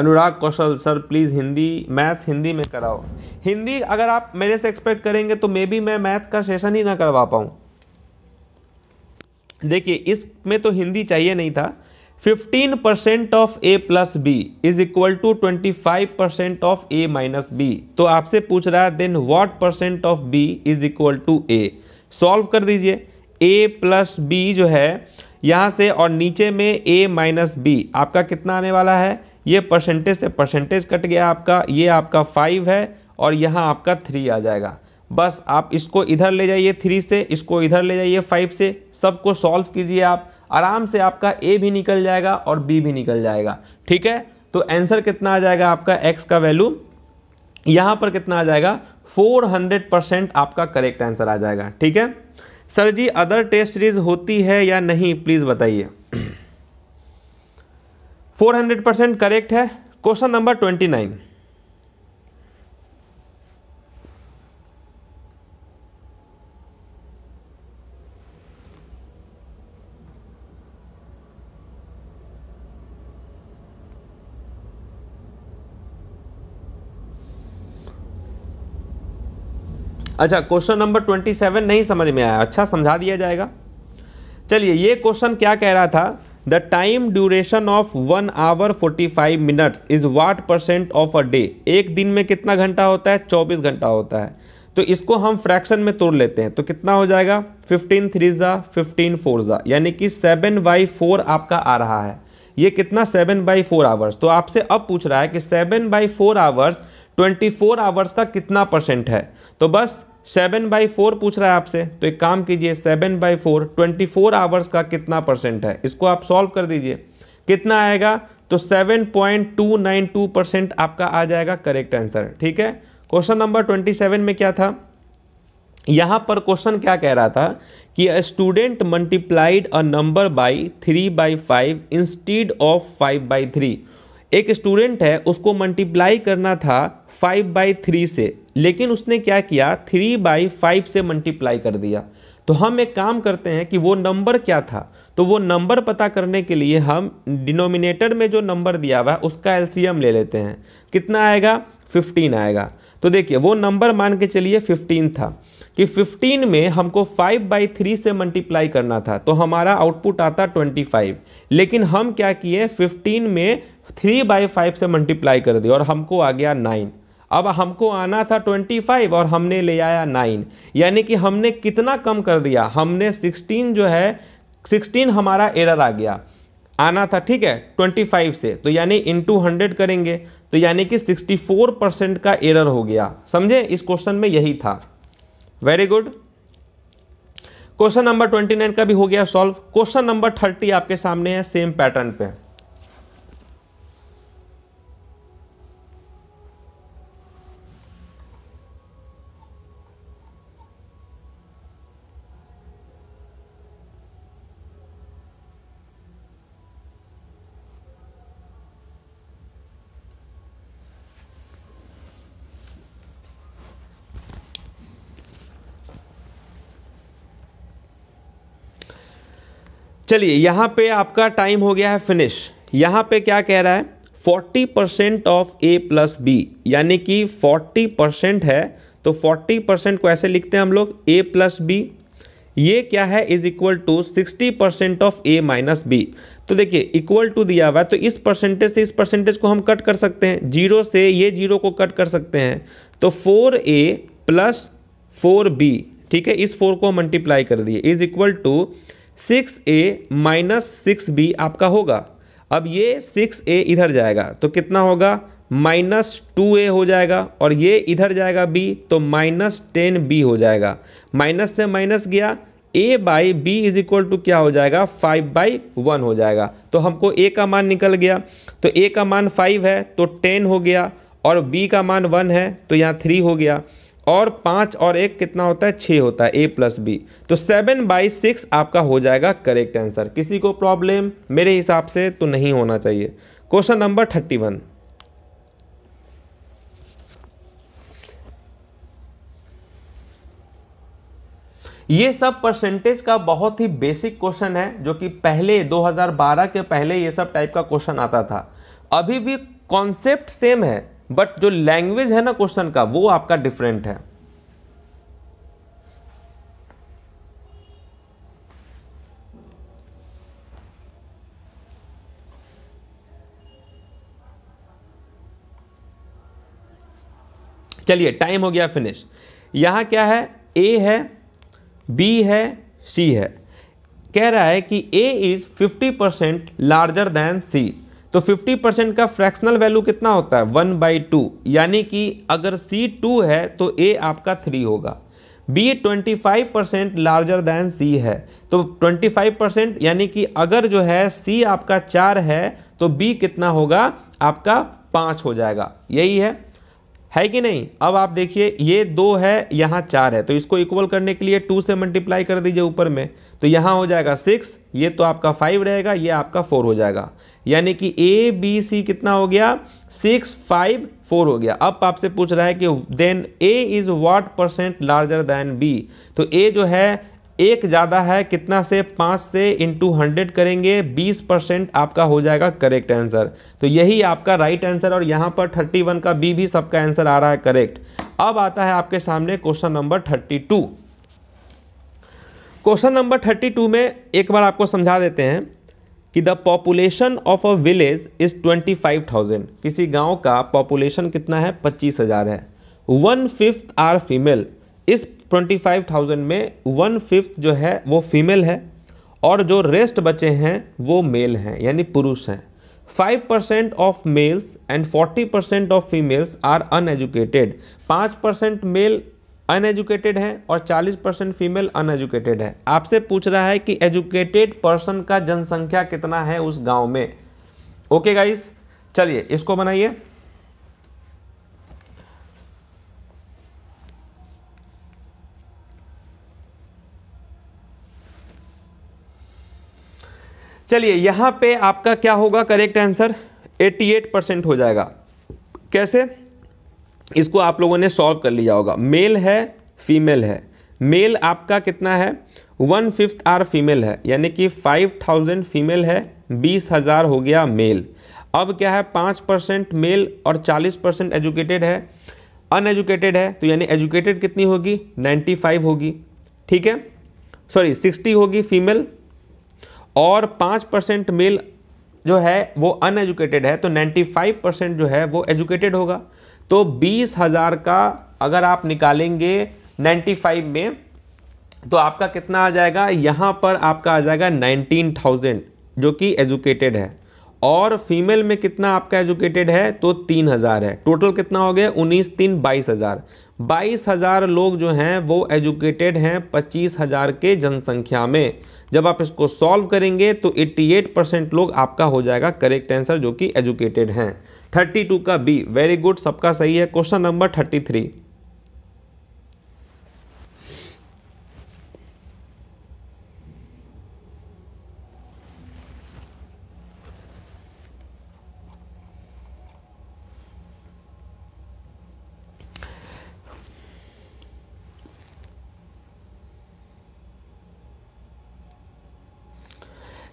Anurag Kaushal sir please Hindi maths Hindi में कराओ हिंदी अगर आप मेरे से एक्सपेक्ट करेंगे तो मे बी मैं मैथ का सेशन ही ना करवा पाऊँ देखिए इसमें तो हिंदी चाहिए नहीं था fifteen percent of a plus b is equal to twenty five percent of a minus b तो आपसे पूछ रहा है then what percent of b is equal to a solve कर दीजिए ए प्लस बी जो है यहाँ से और नीचे में ए माइनस बी आपका कितना आने वाला है ये परसेंटेज से परसेंटेज कट गया आपका ये आपका फाइव है और यहाँ आपका थ्री आ जाएगा बस आप इसको इधर ले जाइए थ्री से इसको इधर ले जाइए फाइव से सबको सॉल्व कीजिए आप आराम से आपका ए भी निकल जाएगा और बी भी निकल जाएगा ठीक है तो आंसर कितना आ जाएगा आपका एक्स का वैल्यू यहाँ पर कितना आ जाएगा 400 परसेंट आपका करेक्ट आंसर आ जाएगा ठीक है sir ji other test series होती है या नहीं प्लीज़ बताइए 400 परसेंट करेक्ट है क्वेश्चन नंबर 29 अच्छा क्वेश्चन नंबर ट्वेंटी सेवन नहीं समझ में आया अच्छा समझा दिया जाएगा चलिए ये क्वेश्चन क्या कह रहा था the time duration of one hour forty five minutes is what percent of a day एक दिन में कितना घंटा होता है चौबीस घंटा होता है तो इसको हम फ्रैक्शन में तोड़ लेते हैं तो कितना हो जाएगा फिफ्टीन थ्री ज़ा फिफ्टीन फोर ज़ा यानी कि सेवन बाई फोर आपका आ रहा है ये कितना सेवन बाई फोर आवर्स तो आपसे अब पूछ रहा है कि seven by four hours twenty four hours का कितना परसेंट है तो बस सेवन बाई फोर पूछ रहा है आपसे तो एक काम कीजिए seven by four twenty four hours का कितना परसेंट है इसको आप सॉल्व कर दीजिए कितना आएगा तो seven point two nine two percent आपका आ जाएगा करेक्ट आंसर ठीक है क्वेश्चन नंबर ट्वेंटी सेवन में क्या था यहाँ पर क्वेश्चन क्या कह रहा था कि a student multiplied a number by three by five instead of five by three एक स्टूडेंट है उसको मल्टीप्लाई करना था फाइव बाई थ्री से लेकिन उसने क्या किया थ्री बाई फाइव से मल्टीप्लाई कर दिया तो हम एक काम करते हैं कि वो नंबर क्या था तो वो नंबर पता करने के लिए हम डिनोमिनेटर में जो नंबर दिया हुआ है उसका एलसीएम ले लेते हैं कितना आएगा फिफ्टीन आएगा तो देखिए वो नंबर मान के चलिए फिफ्टीन था कि 15 में हमको 5 बाई थ्री से मल्टीप्लाई करना था तो हमारा आउटपुट आता 25 लेकिन हम क्या किए 15 में 3 बाई फाइव से मल्टीप्लाई कर दिया और हमको आ गया नाइन अब हमको आना था 25 और हमने ले आया 9 यानी कि हमने कितना कम कर दिया हमने 16 जो है 16 हमारा एरर आ गया आना था ठीक है 25 से तो यानी इंटू हंड्रेड करेंगे तो यानी कि 64 परसेंट का एरर हो गया समझे इस क्वेश्चन में यही था वेरी गुड क्वेश्चन नंबर 29 का भी हो गया सॉल्व क्वेश्चन नंबर 30 आपके सामने है सेम पैटर्न पे चलिए यहाँ पे आपका टाइम हो गया है फिनिश यहाँ पे क्या कह रहा है 40 percent of a plus b यानी कि 40 परसेंट है तो 40 परसेंट को ऐसे लिखते हैं हम लोग ए प्लस बी ये क्या है is equal to 60 percent of a minus b तो देखिए इक्वल टू दिया हुआ है तो इस परसेंटेज से इस परसेंटेज को हम कट कर सकते हैं जीरो से ये जीरो को कट कर सकते हैं तो four a plus four b ठीक है इस फोर को मल्टीप्लाई कर दिए is equal to six a minus six b आपका होगा अब ये सिक्स ए इधर जाएगा तो कितना होगा माइनस टू ए हो जाएगा और ये इधर जाएगा बी तो माइनस टेन बी हो जाएगा माइनस से माइनस गया a by b is equal to क्या हो जाएगा फाइव बाई वन हो जाएगा तो हमको ए का मान निकल गया तो ए का मान फाइव है तो टेन हो गया और बी का मान वन है तो यहाँ थ्री हो गया और पाँच और एक कितना होता है छः होता है ए प्लस बी तो सेवन बाई सिक्स आपका हो जाएगा करेक्ट आंसर किसी को प्रॉब्लम मेरे हिसाब से तो नहीं होना चाहिए क्वेश्चन नंबर थर्टी वन ये सब परसेंटेज का बहुत ही बेसिक क्वेश्चन है जो कि पहले 2012 के पहले ये सब टाइप का क्वेश्चन आता था अभी भी कॉन्सेप्ट सेम है बट जो लैंग्वेज है ना क्वेश्चन का वो आपका डिफरेंट है चलिए टाइम हो गया फिनिश यहां क्या है ए है बी है सी है कह रहा है कि a is 50 percent larger than c तो 50 परसेंट का फ्रैक्शनल वैल्यू कितना होता है वन बाई टू यानी कि अगर सी टू है तो ए आपका थ्री होगा b twenty five percent larger than c है तो ट्वेंटी फाइव परसेंट यानी कि अगर जो है सी आपका चार है तो बी कितना होगा आपका पाँच हो जाएगा यही है है कि नहीं अब आप देखिए ये दो है यहाँ चार है तो इसको इक्वल करने के लिए टू से मल्टीप्लाई कर दीजिए ऊपर में तो यहाँ हो जाएगा सिक्स ये तो आपका फाइव रहेगा ये आपका फोर हो जाएगा यानी कि ए बी सी कितना हो गया सिक्स फाइव फोर हो गया अब आपसे पूछ रहा है कि then a is what percent larger than b तो ए जो है एक ज़्यादा है कितना से पाँच से इंटू हंड्रेड करेंगे बीस परसेंट आपका हो जाएगा करेक्ट आंसर तो यही आपका राइट आंसर और यहाँ पर थर्टी वन का बी भी सबका आंसर आ रहा है करेक्ट अब आता है आपके सामने question number thirty two question number thirty two में एक बार आपको समझा देते हैं कि the population of a village is twenty five thousand किसी गांव का पॉपुलेशन कितना है पच्चीस हज़ार है वन फिफ्थ आर फीमेल इस ट्वेंटी फाइव थाउजेंड में वन फिफ्थ जो है वो फीमेल है और जो रेस्ट बचे हैं वो मेल हैं यानी पुरुष हैं five percent of males and forty percent of females are uneducated पाँच परसेंट मेल अनएजुकेटेड हैं और 40 परसेंट फीमेल अनएजुकेटेड है आपसे पूछ रहा है कि एजुकेटेड पर्सन का जनसंख्या कितना है उस गांव में ओके गाइस चलिए इसको बनाइए चलिए यहाँ पे आपका क्या होगा करेक्ट आंसर 88 परसेंट हो जाएगा कैसे इसको आप लोगों ने सॉल्व कर लिया होगा मेल है फीमेल है मेल आपका कितना है वन फिफ्थ आर फीमेल है यानी कि फाइव थाउजेंड फीमेल है बीस हज़ार हो गया मेल अब क्या है पाँच परसेंट मेल और चालीस परसेंट एजुकेटेड है अनएजुकेटेड है तो यानी एजुकेटेड कितनी होगी नाइन्टी फाइव होगी ठीक है सॉरी सिक्सटी होगी फीमेल और पाँच परसेंट मेल जो है वो अनएजुकेटेड है तो 95 परसेंट जो है वो एजुकेटेड होगा तो बीस हज़ार का अगर आप निकालेंगे 95 में तो आपका कितना आ जाएगा यहाँ पर आपका आ जाएगा 19,000 जो कि एजुकेटेड है और फीमेल में कितना आपका एजुकेटेड है तो तीन हज़ार है टोटल कितना हो गया उन्नीस तीन बाईस हज़ार बाईस हज़ार लोग जो हैं वो एजुकेटेड हैं पच्चीस हज़ार के जनसंख्या में जब आप इसको सॉल्व करेंगे तो 88 परसेंट लोग आपका हो जाएगा करेक्ट आंसर जो कि एजुकेटेड हैं 32 का बी वेरी गुड सबका सही है क्वेश्चन नंबर 33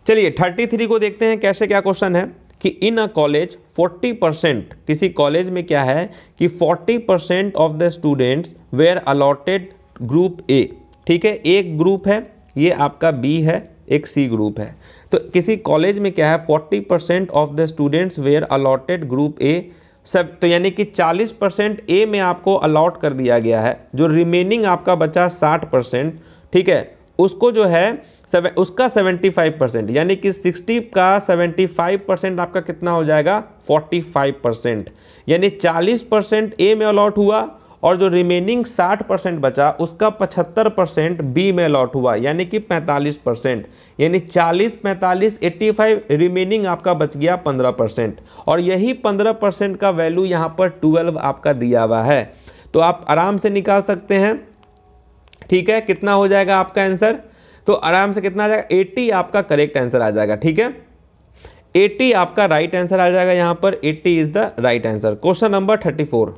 चलिए थर्टी थ्री को देखते हैं कैसे क्या क्वेश्चन है कि इन अ कॉलेज 40 परसेंट किसी कॉलेज में क्या है कि 40 percent of the students were allotted group a ठीक है एक ग्रुप है ये आपका बी है एक सी ग्रुप है तो किसी कॉलेज में क्या है 40 percent of the students were allotted group a सब तो यानी कि 40 परसेंट ए में आपको अलॉट कर दिया गया है जो रिमेनिंग आपका बचा 60 परसेंट ठीक है उसको जो है सेवन उसका 75 परसेंट यानी कि 60 का 75 परसेंट आपका कितना हो जाएगा 45 परसेंट यानी 40 परसेंट ए में अलॉट हुआ और जो रिमेनिंग 60 परसेंट बचा उसका 75 परसेंट बी में अलॉट हुआ यानी कि 45 परसेंट यानी 40 45 85 रिमेनिंग आपका बच गया 15 परसेंट और यही 15 परसेंट का वैल्यू यहाँ पर 12 आपका दिया हुआ है तो आप आराम से निकाल सकते हैं ठीक है कितना हो जाएगा आपका आंसर तो आराम से कितना आ जाएगा एट्टी आपका करेक्ट आंसर आ जाएगा ठीक है एट्टी आपका राइट right आंसर आ जाएगा यहां पर eighty is the right answer question number thirty four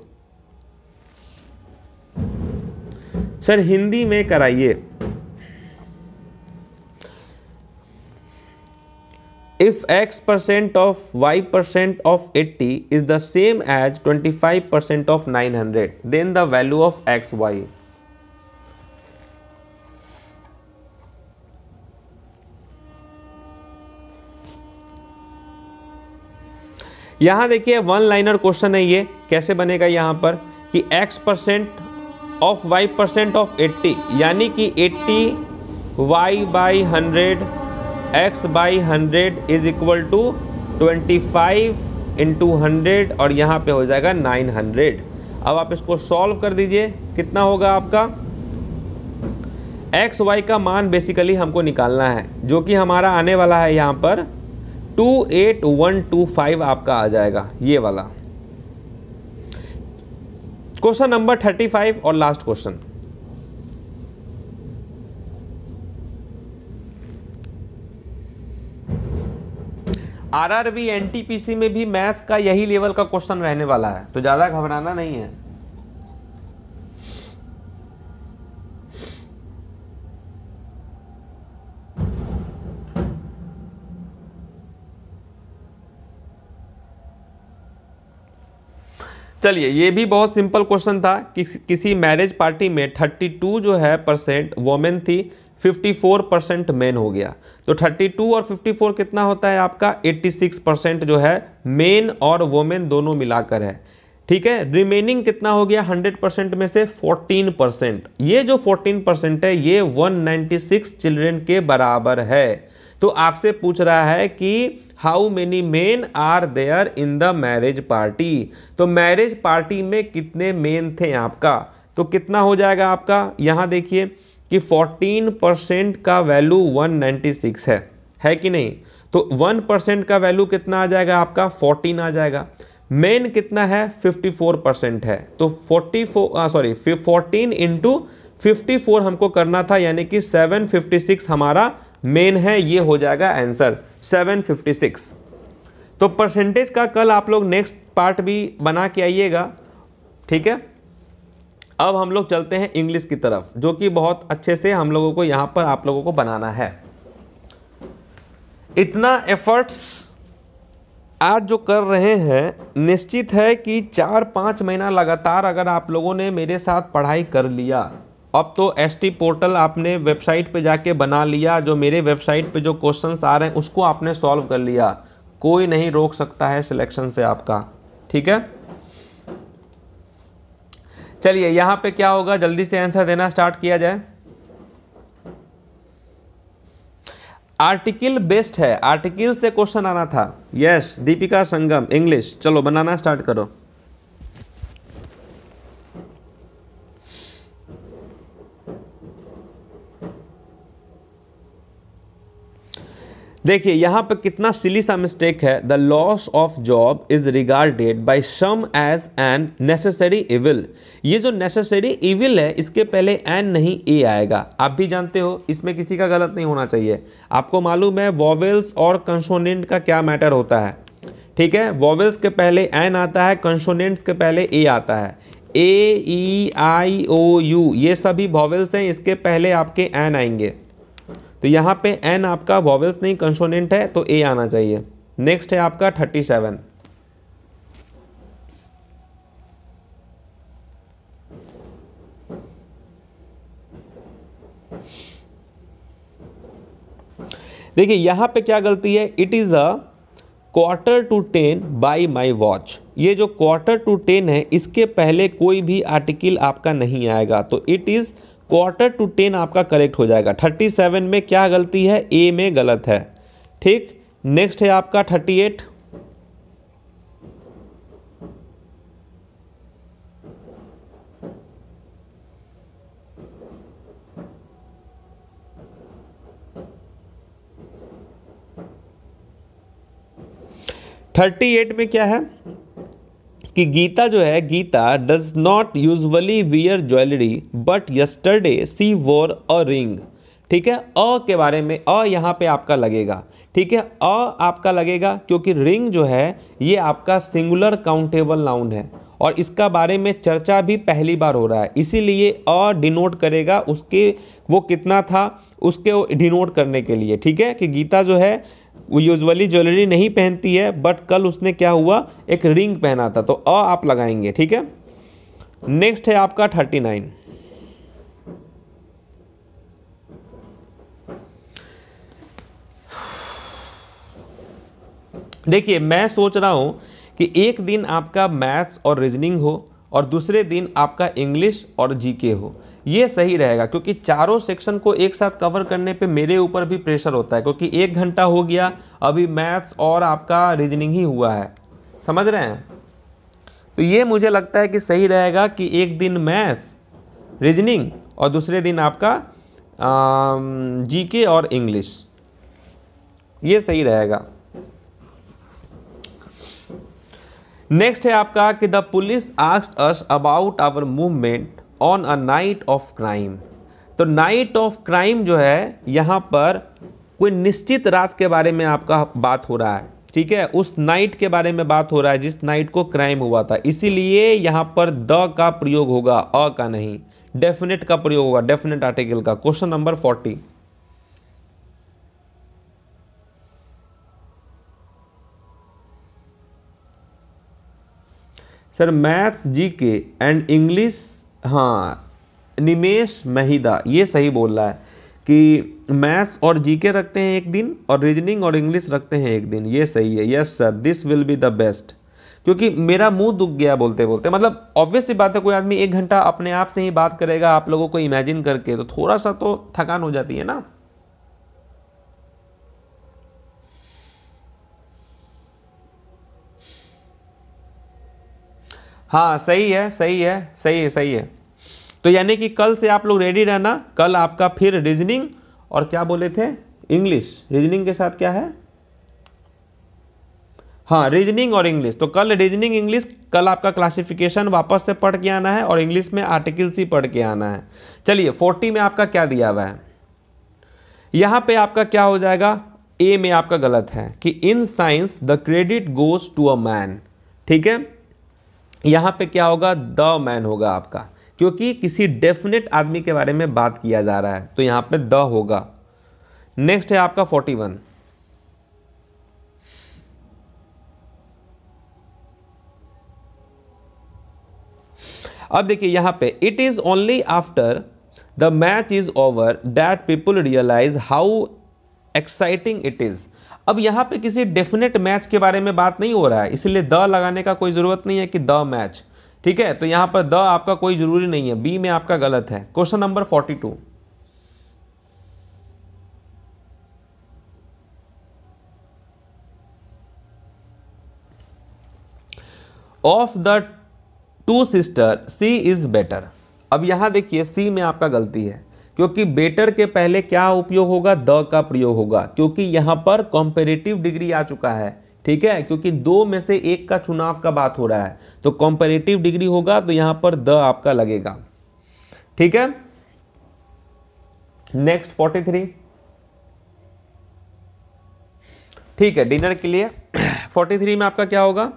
sir Hindi में कराइए if x percent of y percent of 80 is the same as 25 percent of 900 then the value of x y यहाँ देखिए one liner question है ये कैसे बनेगा यहाँ पर कि x percent of y percent of 80 यानी कि 80 y by hundred x by hundred is equal to twenty five into और यहाँ पे हो जाएगा 900 अब आप इसको सॉल्व कर दीजिए कितना होगा आपका एक्स वाई का मान बेसिकली हमको निकालना है जो कि हमारा आने वाला है यहाँ पर two eight one two five आपका आ जाएगा ये वाला क्वेश्चन नंबर थर्टी फाइव और लास्ट क्वेश्चन आरआरबी एनटीपीसी में भी मैथ्स का यही लेवल का क्वेश्चन रहने वाला है तो ज़्यादा घबराना नहीं है चलिए ये भी बहुत सिंपल क्वेश्चन था कि, किसी मैरिज पार्टी में 32 जो है परसेंट वोमेन थी 54 परसेंट मेन हो गया तो 32 और 54 कितना होता है आपका 86 परसेंट जो है मेन और वोमेन दोनों मिलाकर है ठीक है रिमेनिंग कितना हो गया 100 परसेंट में से 14 परसेंट ये जो 14 परसेंट है ये 196 चिल्ड्रन के बराबर है तो आपसे पूछ रहा है कि how many men are there in the marriage party तो मैरिज पार्टी में कितने मेन थे आपका तो कितना हो जाएगा आपका यहाँ देखिए कि 14 परसेंट का वैल्यू 196 है है कि नहीं तो 1 परसेंट का वैल्यू कितना आ जाएगा आपका 14 आ जाएगा मेन कितना है 54 परसेंट है तो 44 सॉरी 14 इंटू फिफ्टी हमको करना था यानी कि 756 हमारा मेन है ये हो जाएगा आंसर 756 तो परसेंटेज का कल आप लोग नेक्स्ट पार्ट भी बना के आइएगा ठीक है अब हम लोग चलते हैं इंग्लिश की तरफ जो कि बहुत अच्छे से हम लोगों को यहाँ पर आप लोगों को बनाना है इतना एफर्ट्स आज जो कर रहे हैं निश्चित है कि चार पाँच महीना लगातार अगर आप लोगों ने मेरे साथ पढ़ाई कर लिया अब तो एस टी पोर्टल आपने वेबसाइट पे जाके बना लिया जो मेरे वेबसाइट पे जो क्वेश्चंस आ रहे हैं उसको आपने सॉल्व कर लिया कोई नहीं रोक सकता है सिलेक्शन से आपका ठीक है चलिए यहाँ पे क्या होगा जल्दी से आंसर देना स्टार्ट किया जाए आर्टिकल बेस्ड है आर्टिकल से क्वेश्चन आना था यस दीपिका संगम इंग्लिश चलो बनाना स्टार्ट करो देखिए यहाँ पर कितना सिली सा मिस्टेक है the loss of job is regarded by some as an necessary evil ये जो नेसेसरी इविल है इसके पहले एन नहीं ए आएगा आप भी जानते हो इसमें किसी का गलत नहीं होना चाहिए आपको मालूम है वॉवेल्स और कंसोनेंट का क्या मैटर होता है ठीक है वॉवेल्स के पहले एन आता है कंसोनेंट्स के पहले ए आता है ए ई आई ओ यू ये सभी वॉवेल्स हैं इसके पहले आपके एन आएंगे तो यहाँ पे एन आपका वॉवल्स नहीं कंसोनेंट है तो ए आना चाहिए नेक्स्ट है आपका थर्टी सेवन देखिए यहाँ पे क्या गलती है it is a quarter to ten by my watch ये जो क्वार्टर टू टेन है इसके पहले कोई भी आर्टिकल आपका नहीं आएगा तो it is quarter to ten आपका करेक्ट हो जाएगा थर्टी सेवन में क्या गलती है ए में गलत है ठीक नेक्स्ट है आपका थर्टी एट थर्टी एट में क्या है कि गीता जो है Gita does not usually wear jewellery but yesterday she wore a ring ठीक है अ के बारे में अ यहाँ पे आपका लगेगा ठीक है अ आपका लगेगा क्योंकि रिंग जो है ये आपका सिंगुलर काउंटेबल नाउन है और इसका बारे में चर्चा भी पहली बार हो रहा है इसीलिए अ डिनोट करेगा उसके वो कितना था उसके डिनोट करने के लिए ठीक है कि गीता जो है वो यूजली ज्वेलरी नहीं पहनती है बट कल उसने क्या हुआ एक रिंग पहना था तो अ आप लगाएंगे ठीक है नेक्स्ट है आपका थर्टी नाइन देखिए मैं सोच रहा हूं कि एक दिन आपका मैथ्स और रीजनिंग हो और दूसरे दिन आपका इंग्लिश और जीके हो ये सही रहेगा क्योंकि चारों सेक्शन को एक साथ कवर करने पे मेरे ऊपर भी प्रेशर होता है क्योंकि एक घंटा हो गया अभी मैथ्स और आपका रीजनिंग ही हुआ है समझ रहे हैं तो ये मुझे लगता है कि सही रहेगा कि एक दिन मैथ्स रीजनिंग और दूसरे दिन आपका जीके और इंग्लिश ये सही रहेगा नेक्स्ट है आपका कि the police asked us about our movement on a night of crime तो नाइट ऑफ क्राइम जो है यहाँ पर कोई निश्चित रात के बारे में आपका बात हो रहा है ठीक है उस नाइट के बारे में बात हो रहा है जिस नाइट को क्राइम हुआ था इसीलिए यहाँ पर द का प्रयोग होगा अ का नहीं डेफिनेट का प्रयोग होगा डेफिनेट आर्टिकल का question number forty sir maths GK and English हाँ निमेश महिदा ये सही बोल रहा है कि मैथ्स और जीके रखते हैं एक दिन और रीजनिंग और इंग्लिश रखते हैं एक दिन ये सही है yes sir this will be the best क्योंकि मेरा मुंह दुख गया बोलते बोलते मतलब ऑब्वियस सी बात है कोई आदमी एक घंटा अपने आप से ही बात करेगा आप लोगों को इमेजिन करके तो थोड़ा सा तो थकान हो जाती है ना हाँ सही है सही है सही है सही है तो यानी कि कल से आप लोग रेडी रहना कल आपका फिर रीजनिंग और क्या बोले थे इंग्लिश रीजनिंग के साथ क्या है हाँ रीजनिंग और इंग्लिश तो कल रीजनिंग इंग्लिश कल आपका क्लासिफिकेशन वापस से पढ़ के आना है और इंग्लिश में आर्टिकल्स ही पढ़ के आना है चलिए फोर्टी में आपका क्या दिया हुआ है यहाँ पे आपका क्या हो जाएगा ए में आपका गलत है कि in science the credit goes to a man ठीक है यहाँ पे क्या होगा द मैन होगा आपका क्योंकि किसी डेफिनेट आदमी के बारे में बात किया जा रहा है तो यहाँ पे द होगा नेक्स्ट है आपका फोर्टी वन अब देखिए यहाँ पे it is only after the match is over that people realise how exciting it is अब यहाँ पे किसी डेफिनेट मैच के बारे में बात नहीं हो रहा है इसलिए द लगाने का कोई ज़रूरत नहीं है कि द मैच ठीक है तो यहाँ पर द आपका कोई ज़रूरी नहीं है बी में आपका गलत है question number forty two of the two sister she is better अब यहां देखिए सी में आपका गलती है क्योंकि बेटर के पहले क्या उपयोग होगा द का प्रयोग होगा क्योंकि यहाँ पर कॉम्पेरेटिव डिग्री आ चुका है ठीक है क्योंकि दो में से एक का चुनाव का बात हो रहा है तो कॉम्पेरेटिव डिग्री होगा तो यहाँ पर द आपका लगेगा ठीक है नेक्स्ट फोर्टी थ्री ठीक है डिनर के लिए फोर्टी थ्री में आपका क्या होगा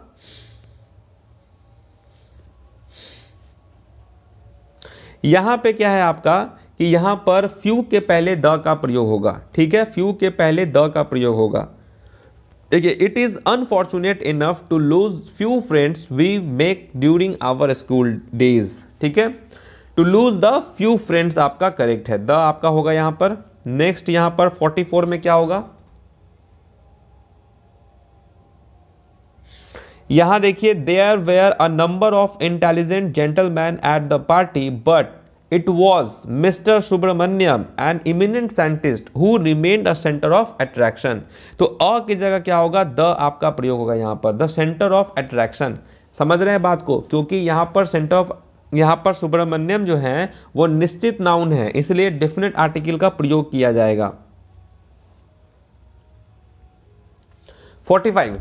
यहां पे क्या है आपका कि यहाँ पर फ्यू के पहले द का प्रयोग होगा ठीक है फ्यू के पहले द का प्रयोग होगा देखिए it is unfortunate enough to lose few friends we make during our school days ठीक है to lose the few friends आपका करेक्ट है द आपका होगा यहां पर नेक्स्ट यहां पर 44 में क्या होगा यहां देखिए there were a number of intelligent gentleman at the party but it was mister Subramaniam an eminent scientist who remained a centre of attraction तो अ की जगह क्या होगा द आपका प्रयोग होगा यहाँ पर द सेंटर ऑफ अट्रैक्शन समझ रहे हैं बात को क्योंकि यहाँ पर सेंटर ऑफ यहाँ पर सुब्रमण्यम जो है वो निश्चित नाउन है इसलिए डिफिनेट आर्टिकल का प्रयोग किया जाएगा 45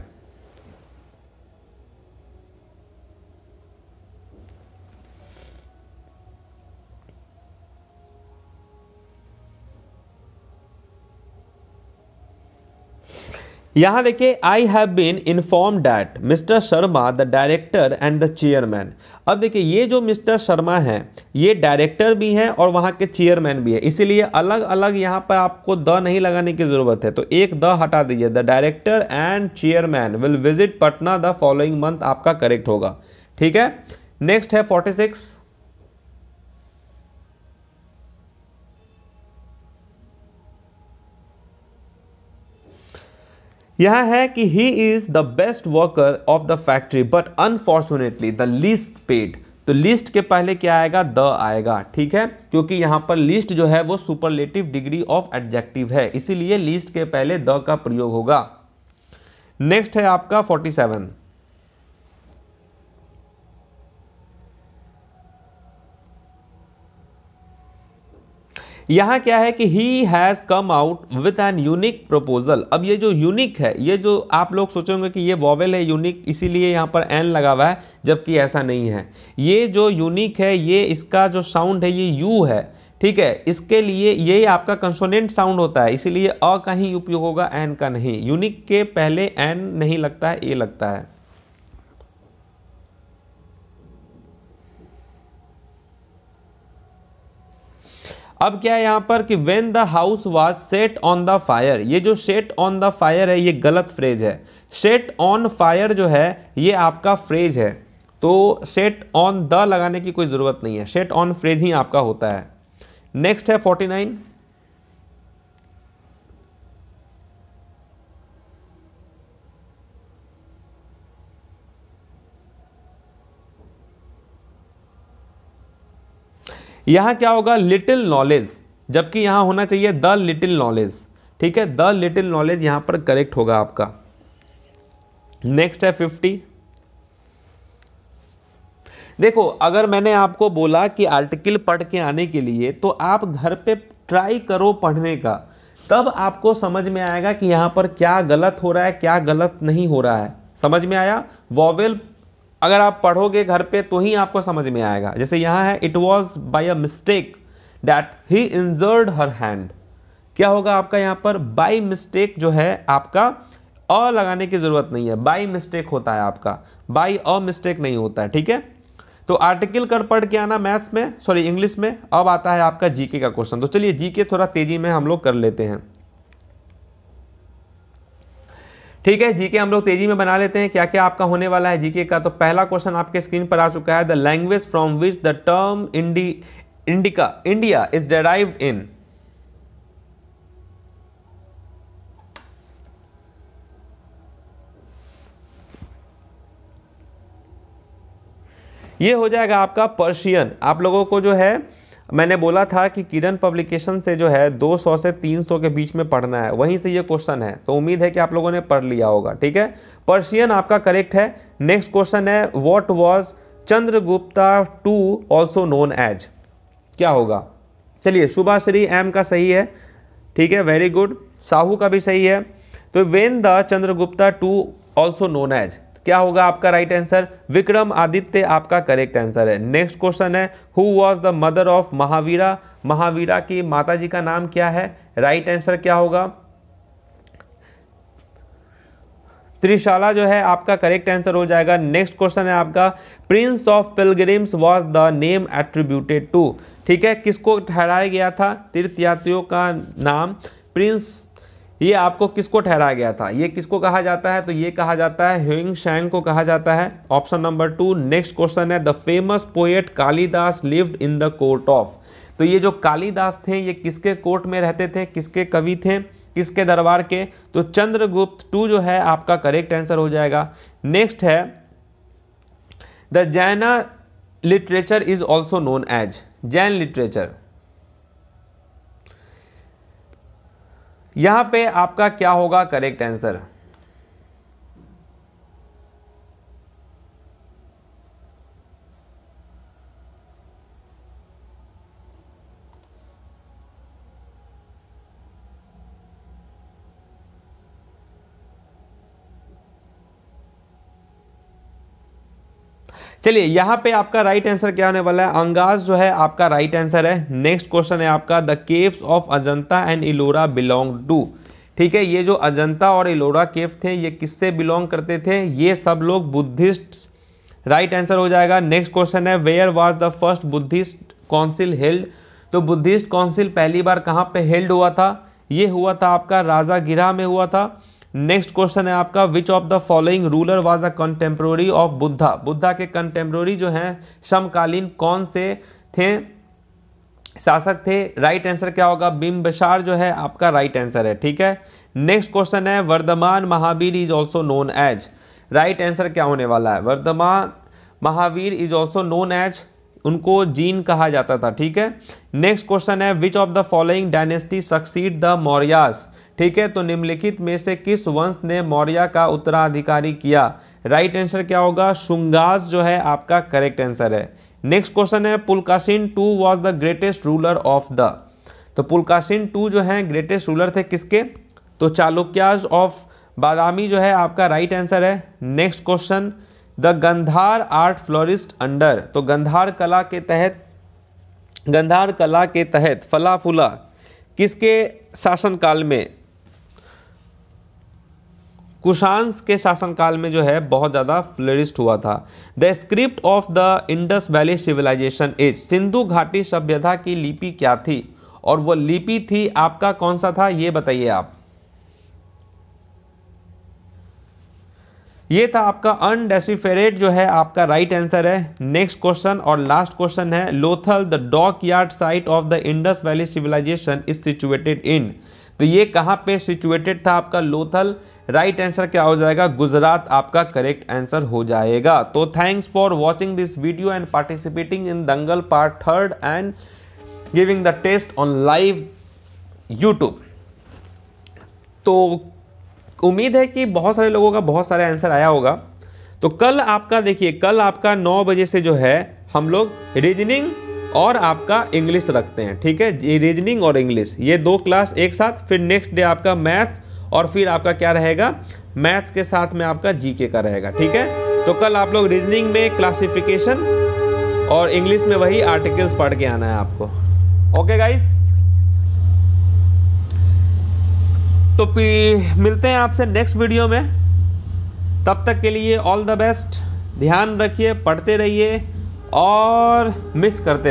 यहाँ देखिए I have been inform that mister Sharma the director and the chairman अब देखिए ये जो मिस्टर शर्मा हैं ये डायरेक्टर भी हैं और वहाँ के चेयरमैन भी है इसीलिए अलग अलग यहाँ पर आपको द नहीं लगाने की ज़रूरत है तो एक द हटा दीजिए the director and chairman will visit Patna the following month आपका करेक्ट होगा ठीक है नेक्स्ट है फोर्टी सिक्स यह है कि he is the best worker of the factory but unfortunately the least paid तो लिस्ट के पहले क्या आएगा द आएगा ठीक है क्योंकि यहां पर लिस्ट जो है वो सुपरलेटिव डिग्री ऑफ एडजेक्टिव है इसीलिए लिस्ट के पहले द का प्रयोग होगा नेक्स्ट है आपका 47 यहाँ क्या है कि he has come out with an unique proposal अब ये जो यूनिक है ये जो आप लोग सोचेंगे कि ये वॉवेल है यूनिक इसीलिए यहाँ पर एन लगा हुआ है जबकि ऐसा नहीं है ये जो यूनिक है ये इसका जो साउंड है ये यू है ठीक है इसके लिए ये आपका कंसोनेंट साउंड होता है इसीलिए अ का ही उपयोग होगा एन का नहीं यूनिक के पहले एन नहीं लगता है ए लगता है अब क्या है यहाँ पर कि when the house was set on the fire ये जो सेट ऑन द फायर है ये गलत फ्रेज है सेट ऑन फायर जो है ये आपका फ्रेज है तो सेट ऑन द लगाने की कोई ज़रूरत नहीं है सेट ऑन फ्रेज ही आपका होता है नेक्स्ट है फोर्टी नाइन यहाँ क्या होगा लिटिल नॉलेज जबकि यहाँ होना चाहिए द लिटिल नॉलेज ठीक है द लिटिल नॉलेज यहाँ पर करेक्ट होगा आपका नेक्स्ट है फिफ्टी देखो अगर मैंने आपको बोला कि आर्टिकल पढ़ के आने के लिए तो आप घर पे ट्राई करो पढ़ने का तब आपको समझ में आएगा कि यहाँ पर क्या गलत हो रहा है क्या गलत नहीं हो रहा है समझ में आया वॉवेल अगर आप पढ़ोगे घर पे तो ही आपको समझ में आएगा जैसे यहाँ है it was by a mistake that he injured her hand क्या होगा आपका यहाँ पर बाई मिस्टेक जो है आपका अ लगाने की ज़रूरत नहीं है बाई मिस्टेक होता है आपका बाई अ मिस्टेक नहीं होता है ठीक है तो आर्टिकल कर पढ़ के आना मैथ्स में सॉरी इंग्लिश में अब आता है आपका जीके का क्वेश्चन तो चलिए जीके थोड़ा तेज़ी में हम लोग कर लेते हैं ठीक है जीके हम लोग तेजी में बना लेते हैं क्या क्या आपका होने वाला है जीके का तो पहला क्वेश्चन आपके स्क्रीन पर आ चुका है the language from which the term Indi Indica India is derive in ये हो जाएगा आपका पर्शियन आप लोगों को जो है मैंने बोला था कि किरण पब्लिकेशन से जो है 200 से 300 के बीच में पढ़ना है वहीं से ये क्वेश्चन है तो उम्मीद है कि आप लोगों ने पढ़ लिया होगा ठीक है पर्शियन आपका करेक्ट है नेक्स्ट क्वेश्चन है what was Chandragupta two also known as क्या होगा चलिए सुभाषरी एम का सही है ठीक है वेरी गुड साहू का भी सही है तो when the Chandragupta two also known as क्या होगा आपका राइट आंसर विक्रम आदित्य आपका करेक्ट आंसर है नेक्स्ट क्वेश्चन है who was the mother of Mahavira Mahavira की माता जी का नाम क्या है राइट right आंसर क्या होगा त्रिशाला जो है आपका करेक्ट आंसर हो जाएगा नेक्स्ट क्वेश्चन है आपका prince of pilgrims was the name attributed to ठीक है किसको ठहराया गया था तीर्थयात्रियों का नाम प्रिंस ये आपको किसको ठहराया गया था ये किसको कहा जाता है तो ये कहा जाता है ह्यूंग शैंग को कहा जाता है option number two next question है the famous poet Kalidas lived in the court of तो ये जो कालिदास थे ये किसके कोर्ट में रहते थे किसके कवि थे किसके दरबार के तो चंद्रगुप्त टू जो है आपका करेक्ट आंसर हो जाएगा नेक्स्ट है the Jaina literature is also known as Jain literature यहाँ पे आपका क्या होगा करेक्ट आंसर चलिए यहाँ पे आपका राइट आंसर क्या होने वाला है अंगाज जो है आपका राइट आंसर है नेक्स्ट क्वेश्चन है आपका the caves of Ajanta and Ellora belong to ठीक है ये जो अजंता और इलोरा केव थे ये किससे बिलोंग करते थे ये सब लोग बुद्धिस्ट राइट आंसर हो जाएगा नेक्स्ट क्वेश्चन है where was the first Buddhist council held तो बुद्धिस्ट काउंसिल पहली बार कहाँ पर हेल्ड हुआ था ये हुआ था आपका राजा गिरा में हुआ था नेक्स्ट क्वेश्चन है आपका which of the following ruler was a contemporary of Buddha Buddha के कंटेम्प्रोरी जो हैं समकालीन कौन से थे शासक थे राइट आंसर क्या होगा बिम्बसार जो है आपका राइट आंसर है ठीक है नेक्स्ट क्वेश्चन है Vardhaman Mahavir is also known as right answer क्या होने वाला है Vardhaman Mahavir is also known as उनको जीन कहा जाता था ठीक है नेक्स्ट क्वेश्चन है which of the following dynasty succeed the Mauryas ठीक है तो निम्नलिखित में से किस वंश ने मौर्य का उत्तराधिकारी किया राइट आंसर क्या होगा शुंगास जो है आपका करेक्ट आंसर है नेक्स्ट क्वेश्चन है Pulakesin two was the greatest ruler of the तो पुलकासिन टू जो है ग्रेटेस्ट रूलर थे किसके तो चालुक्याज ऑफ बादामी जो है आपका राइट आंसर है next question the Gandhara art flourished under तो गंधार कला के तहत गंधार कला के तहत फला फुला किसके शासनकाल में कुशांस के शासनकाल में जो है बहुत ज़्यादा फ्लरिस्ट हुआ था the script of the Indus valley civilisation is Sindhu घाटी सभ्यता की लिपि क्या थी और वो लिपि थी आपका कौन सा था ये बताइए आप ये था आपका अनडेसिफेरेट जो है आपका राइट आंसर है नेक्स्ट क्वेश्चन और लास्ट क्वेश्चन है Lothal the dockyard site of the Indus valley civilisation is situated in तो ये कहाँ पे सिचुएटेड था आपका लोथल राइट right आंसर क्या हो जाएगा गुजरात आपका करेक्ट आंसर हो जाएगा तो thanks for watching this video and participating in Dangal part third and giving the test on live YouTube तो उम्मीद है कि बहुत सारे लोगों का बहुत सारे आंसर आया होगा तो कल आपका देखिए कल आपका 9 बजे से जो है हम लोग रीजनिंग और आपका इंग्लिश रखते हैं ठीक है रीजनिंग और इंग्लिश ये दो क्लास एक साथ फिर नेक्स्ट डे आपका मैथ्स और फिर आपका क्या रहेगा मैथ्स के साथ में आपका जीके का रहेगा ठीक है तो कल आप लोग रीजनिंग में क्लासिफिकेशन और इंग्लिश में वही आर्टिकल्स पढ़ के आना है आपको ओके गाइस तो मिलते हैं आपसे नेक्स्ट वीडियो में तब तक के लिए ऑल द बेस्ट ध्यान रखिए पढ़ते रहिए और मिस करते